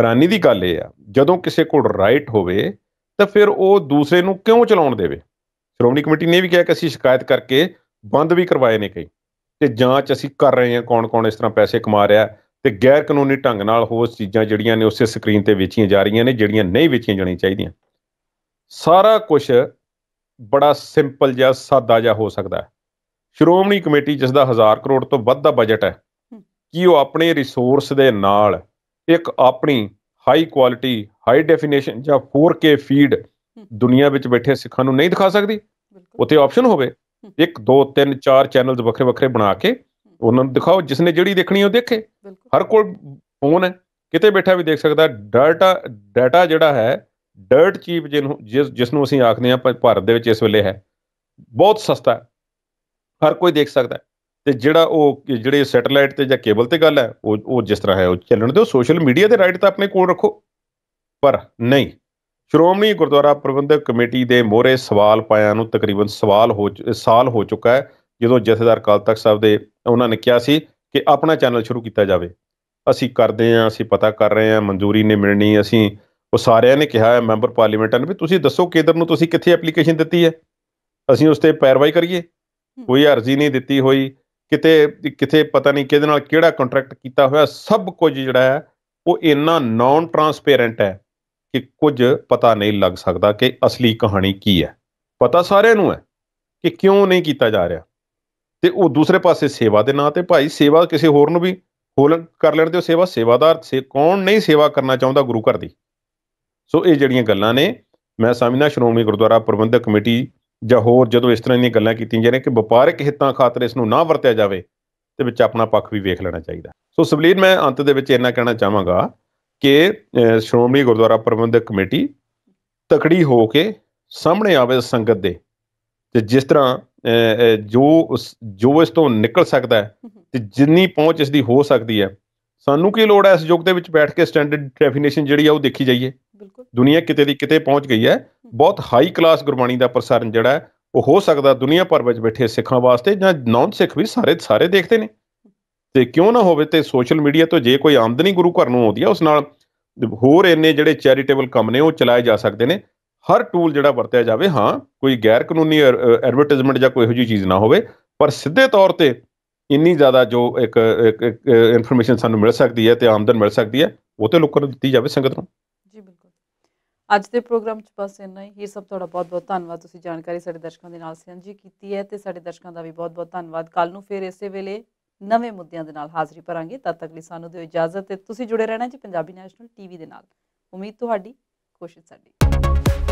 ਹੈਰਾਨੀ ਦੀ ਗੱਲ ਇਹ ਆ ਜਦੋਂ ਕਿਸੇ ਕੋਲ ਰਾਈਟ ਹੋਵੇ ਤਾਂ ਫਿਰ ਉਹ ਦੂਸਰੇ ਨੂੰ ਕਿਉਂ ਚਲਾਉਣ ਦੇਵੇ ਸ਼੍ਰੋਮਣੀ ਕਮੇਟੀ ਨੇ ਵੀ ਕਿਹਾ ਕਿ ਅਸੀਂ ਸ਼ਿਕਾਇਤ ਕਰਕੇ ਬੰਦ ਵੀ ਕਰਵਾਏ ਨੇ ਕਈ ਤੇ ਜਾਂਚ ਅਸੀਂ ਕਰ ਰਹੇ ਹਾਂ ਕੌਣ-ਕੌਣ ਇਸ ਤਰ੍ਹਾਂ ਪੈਸੇ ਕਮਾ ਰਿਹਾ ਤੇ ਗੈਰ ਕਾਨੂੰਨੀ ਢੰਗ ਨਾਲ ਹੋਰ ਚੀਜ਼ਾਂ ਜਿਹੜੀਆਂ ਨੇ ਉਸੇ ਸਕਰੀਨ ਤੇ ਵੇਚੀਆਂ ਜਾ ਰਹੀਆਂ ਨੇ ਜਿਹੜੀਆਂ ਨਹੀਂ ਵੇਚੀਆਂ ਜਾਣੀਆਂ ਚਾਹੀਦੀਆਂ ਸਾਰਾ ਕੁਝ ਬੜਾ ਸਿੰਪਲ ਜਿਹਾ ਸਾਦਾ ਜਿਹਾ ਹੋ ਸਕਦਾ ਹੈ ਸ਼੍ਰੋਮਣੀ ਕਮੇਟੀ ਜਿਸ ਦਾ 1000 ਕਰੋੜ ਤੋਂ ਵੱਧ ਦਾ ਬਜਟ ਹੈ ਕੀ ਉਹ ਆਪਣੇ ਰਿਸੋਰਸ ਦੇ ਨਾਲ ਇੱਕ ਆਪਣੀ ਹਾਈ ਕੁਆਲਿਟੀ ਹਾਈ ਡੈਫੀਨੇਸ਼ਨ ਜਾਂ 4K ਫੀਡ ਦੁਨੀਆ ਵਿੱਚ ਬੈਠੇ ਸਿੱਖਾਂ ਨੂੰ ਨਹੀਂ ਦਿਖਾ ਸਕਦੀ ਉੱਥੇ ਆਪਸ਼ਨ ਹੋਵੇ 1 2 3 4 ਚੈਨਲਸ ਵੱਖਰੇ ਵੱਖਰੇ ਬਣਾ ਕੇ ਉਹਨਾਂ ਨੂੰ ਦਿਖਾਓ ਜਿਸ ਨੇ ਜਿਹੜੀ ਦੇਖਣੀ ਉਹ ਦੇਖੇ ਹਰ ਕੋਲ ਫੋਨ ਹੈ ਕਿਤੇ ਬੈਠਾ ਵੀ ਦੇਖ ਸਕਦਾ ਡਾਟਾ ਡਾਟਾ ਜਿਹੜਾ ਹੈ ਡਰਟ ਚੀਪ ਜਿਸ ਜਿਸ ਨੂੰ ਅਸੀਂ ਆਖਦੇ ਆ ਭਾਰਤ ਦੇ ਵਿੱਚ ਇਸ ਵੇਲੇ ਹੈ ਬਹੁਤ ਸਸਤਾ ਹੈ ਹਰ ਕੋਈ ਦੇਖ ਸਕਦਾ ਹੈ ਤੇ ਜਿਹੜਾ ਉਹ ਜਿਹੜੇ ਸੈਟੇਲਾਈਟ ਤੇ ਜਾਂ ਕੇਬਲ ਤੇ ਗੱਲ ਹੈ ਉਹ ਉਹ ਜਿਸ ਤਰ੍ਹਾਂ ਹੈ ਉਹ ਚੱਲਣ ਦਿਓ ਸੋਸ਼ਲ ਮੀਡੀਆ ਦੇ ਰਾਈਟ ਤਾਂ ਆਪਣੇ ਕੋਲ ਰੱਖੋ ਪਰ ਨਹੀਂ ਸ਼੍ਰੋਮਣੀ ਗੁਰਦੁਆਰਾ ਪ੍ਰਬੰਧਕ ਕਮੇਟੀ ਦੇ ਮੋਹਰੇ ਸਵਾਲ ਪਾਇਆ ਨੂੰ ਤਕਰੀਬਨ ਸਵਾਲ ਹੋ ਸਾਲ ਹੋ ਚੁੱਕਾ ਹੈ ਜਦੋਂ ਜਥੇਦਾਰ ਕਾਲ ਤੱਕ ਸਾਹਿਬ ਦੇ ਉਹਨਾਂ ਨੇ ਕਿਹਾ ਸੀ ਕਿ ਆਪਣਾ ਚੈਨਲ ਸ਼ੁਰੂ ਕੀਤਾ ਜਾਵੇ ਅਸੀਂ ਕਰਦੇ ਆਂ ਅਸੀਂ ਪਤਾ ਕਰ ਰਹੇ ਆਂ ਮਨਜ਼ੂਰੀ ਨੇ ਮਿਲਣੀ ਅਸੀਂ ਉਹ ਸਾਰਿਆਂ ਨੇ ਕਿਹਾ ਹੈ ਮੈਂਬਰ ਪਾਰਲੀਮੈਂਟਾਂ ਨੇ ਵੀ ਤੁਸੀਂ ਦੱਸੋ ਕੇਂਦਰ ਨੂੰ ਤੁਸੀਂ ਕਿੱਥੇ ਐਪਲੀਕੇਸ਼ਨ ਦਿੱਤੀ ਹੈ ਅਸੀਂ ਉਸ ਤੇ ਪੈਰਵਾਈ ਕਰੀਏ ਕੋਈ ਅਰਜ਼ੀ ਨਹੀਂ ਦਿੱਤੀ ਹੋਈ ਕਿਤੇ ਕਿਥੇ ਪਤਾ ਨਹੀਂ ਕਿਹਦੇ ਨਾਲ ਕਿਹੜਾ ਕੰਟਰੈਕਟ ਕੀਤਾ ਹੋਇਆ ਸਭ ਕੁਝ ਜਿਹੜਾ ਹੈ ਉਹ ਇੰਨਾ ਨਾਨ ਟਰਾਂਸਪੇਰੈਂਟ ਹੈ ਕਿ ਕੁਝ ਪਤਾ ਨਹੀਂ ਲੱਗ ਸਕਦਾ ਕਿ ਅਸਲੀ ਕਹਾਣੀ ਕੀ ਹੈ ਪਤਾ ਸਾਰਿਆਂ ਨੂੰ ਹੈ ਕਿ ਕਿਉਂ ਨਹੀਂ ਕੀਤਾ ਜਾ ਰਿਹਾ ਤੇ ਉਹ ਦੂਸਰੇ ਪਾਸੇ ਸੇਵਾ ਦੇ ਨਾਂ ਤੇ ਭਾਈ ਸੇਵਾ ਕਿਸੇ ਹੋਰ ਨੂੰ ਵੀ ਹੋਲ ਕਰ ਲੈਣ ਦਿਓ ਸੇਵਾ ਸੇਵਾਦਾਰ ਸੇ ਕੌਣ ਨਹੀਂ ਸੇਵਾ ਕਰਨਾ ਚਾਹੁੰਦਾ ਗੁਰੂ ਘਰ ਦੀ ਸੋ ਇਹ ਜਿਹੜੀਆਂ ਗੱਲਾਂ ਨੇ ਮੈਂ ਸਮਝਦਾ ਸ਼੍ਰੋਮਣੀ ਗੁਰਦੁਆਰਾ ਪ੍ਰਬੰਧਕ ਕਮੇਟੀ ਜਾਂ ਹੋਰ ਜਦੋਂ ਇਸ ਤਰ੍ਹਾਂ ਦੀਆਂ ਗੱਲਾਂ ਕੀਤੀਆਂ ਜਾਂਦੇ ਕਿ ਵਪਾਰਕ ਹਿੱਤਾਂ ਖਾਤਰ ਇਸ ਨੂੰ ਨਾ ਵਰਤਿਆ ਜਾਵੇ ਤੇ ਵਿੱਚ ਆਪਣਾ ਪੱਖ ਵੀ ਵੇਖ ਲੈਣਾ ਚਾਹੀਦਾ ਸੋ ਸੁਬਲੀਰ ਮੈਂ ਅੰਤ ਦੇ ਵਿੱਚ ਇਹਨਾਂ ਕਹਿਣਾ ਚਾਹਾਂਗਾ ਕਿ ਸ਼੍ਰੋਮਣੀ ਗੁਰਦੁਆਰਾ ਪ੍ਰਬੰਧਕ ਕਮੇਟੀ ਤਕੜੀ ਹੋ ਕੇ ਸਾਹਮਣੇ ਆਵੇ ਸੰਗਤ ਦੇ ਤੇ ਜਿਸ ਤਰ੍ਹਾਂ ਜੋ ਜੋ ਇਸ ਤੋਂ ਨਿਕਲ ਸਕਦਾ ਤੇ ਜਿੰਨੀ ਪਹੁੰਚ ਇਸ ਦੀ ਹੋ ਸਕਦੀ ਹੈ ਸਾਨੂੰ ਕੀ ਲੋੜ ਹੈ ਇਸ ਯੁੱਗ ਦੇ ਵਿੱਚ ਬੈਠ ਕੇ ਸਟੈਂਡਰਡ ਡੈਫੀਨੇਸ਼ਨ ਜਿਹੜੀ ਆ ਉਹ ਦੇਖੀ ਜਾਈਏ ਦੁਨੀਆ ਕਿਤੇ ਦੀ ਕਿਤੇ ਪਹੁੰਚ ਗਈ ਹੈ ਬਹੁਤ ਹਾਈ ਕਲਾਸ ਗੁਰਬਾਣੀ ਦਾ ਪ੍ਰਸਾਰਣ ਜਿਹੜਾ ਉਹ ਹੋ ਸਕਦਾ ਦੁਨੀਆ ਭਰ ਵਿੱਚ ਬੈਠੇ ਸਿੱਖਾਂ ਵਾਸਤੇ ਜਾਂ ਨੌਨ ਸਿੱਖ ਵੀ ਸਾਰੇ ਸਾਰੇ ਦੇਖਦੇ ਨੇ ਤੇ ਕਿਉਂ ਨਾ ਹੋਵੇ ਤੇ ਸੋਸ਼ਲ ਮੀਡੀਆ ਤੋਂ ਜੇ ਕੋਈ ਆਮਦਨੀ ਗੁਰੂ ਘਰ ਨੂੰ ਆਉਂਦੀ ਹੈ ਉਸ ਨਾਲ ਹੋਰ ਇੰਨੇ ਜਿਹੜੇ ਚੈਰੀਟੇਬਲ ਕੰਮ ਨੇ ਉਹ ਚਲਾਏ ਜਾ ਸਕਦੇ ਨੇ ਹਰ ਟੂਲ ਜਿਹੜਾ ਵਰਤਿਆ ਜਾਵੇ ਹਾਂ ਕੋਈ ਗੈਰ ਕਾਨੂੰਨੀ ਐਡਵਰਟਾਈਜ਼ਮੈਂਟ ਜਾਂ ਕੋਈ ਇਹੋ ਜਿਹੀ ਚੀਜ਼ ਨਾ ਹੋਵੇ ਪਰ ਸਿੱਧੇ ਤੌਰ ਤੇ ਇੰਨੀ ਜ਼ਿਆਦਾ ਜੋ ਇੱਕ ਇਨਫੋਰਮੇਸ਼ਨ ਸਾਨੂੰ ਮਿਲ ਸਕਦੀ ਹੈ ਤੇ ਆਮਦਨ ਮਿਲ ਸਕਦੀ ਹੈ ਉਹ ਤੇ ਲੋਕਾਂ ਨੂੰ ਦਿੱਤੀ ਜਾਵੇ ਸੰਗਤ ਨੂੰ ਅੱਜ ਦੇ ਪ੍ਰੋਗਰਾਮ 'ਚ ਬਸ ਇੰਨਾ ਹੀ ਇਹ ਸਭ ਤੁਹਾਡਾ ਬਹੁਤ-ਬਹੁਤ ਧੰਨਵਾਦ ਤੁਸੀਂ ਜਾਣਕਾਰੀ ਸਾਡੇ ਦਰਸ਼ਕਾਂ ਦੇ ਨਾਲ ਸਾਂਝੀ ਕੀਤੀ ਹੈ ਤੇ ਸਾਡੇ ਦਰਸ਼ਕਾਂ ਦਾ ਵੀ ਬਹੁਤ-ਬਹੁਤ ਧੰਨਵਾਦ ਕੱਲ ਨੂੰ ਫੇਰ ਇਸੇ ਵੇਲੇ ਨਵੇਂ ਮੁੱਦਿਆਂ ਦੇ ਨਾਲ ਹਾਜ਼ਰੀ ਭਰਾਂਗੇ ਤਦ ਤੱਕ ਲਈ ਸਾਨੂੰ ਦਿਓ ਇਜਾਜ਼ਤ ਤੇ ਤੁਸੀਂ ਜੁੜੇ ਰਹਿਣਾ ਜੀ ਪੰਜਾਬੀ ਨੈਸ਼ਨਲ ਟੀਵੀ ਦੇ ਨਾਲ ਉਮੀਦ ਤੁਹਾਡੀ ਕੋਸ਼ਿਸ਼ ਸਾਡੀ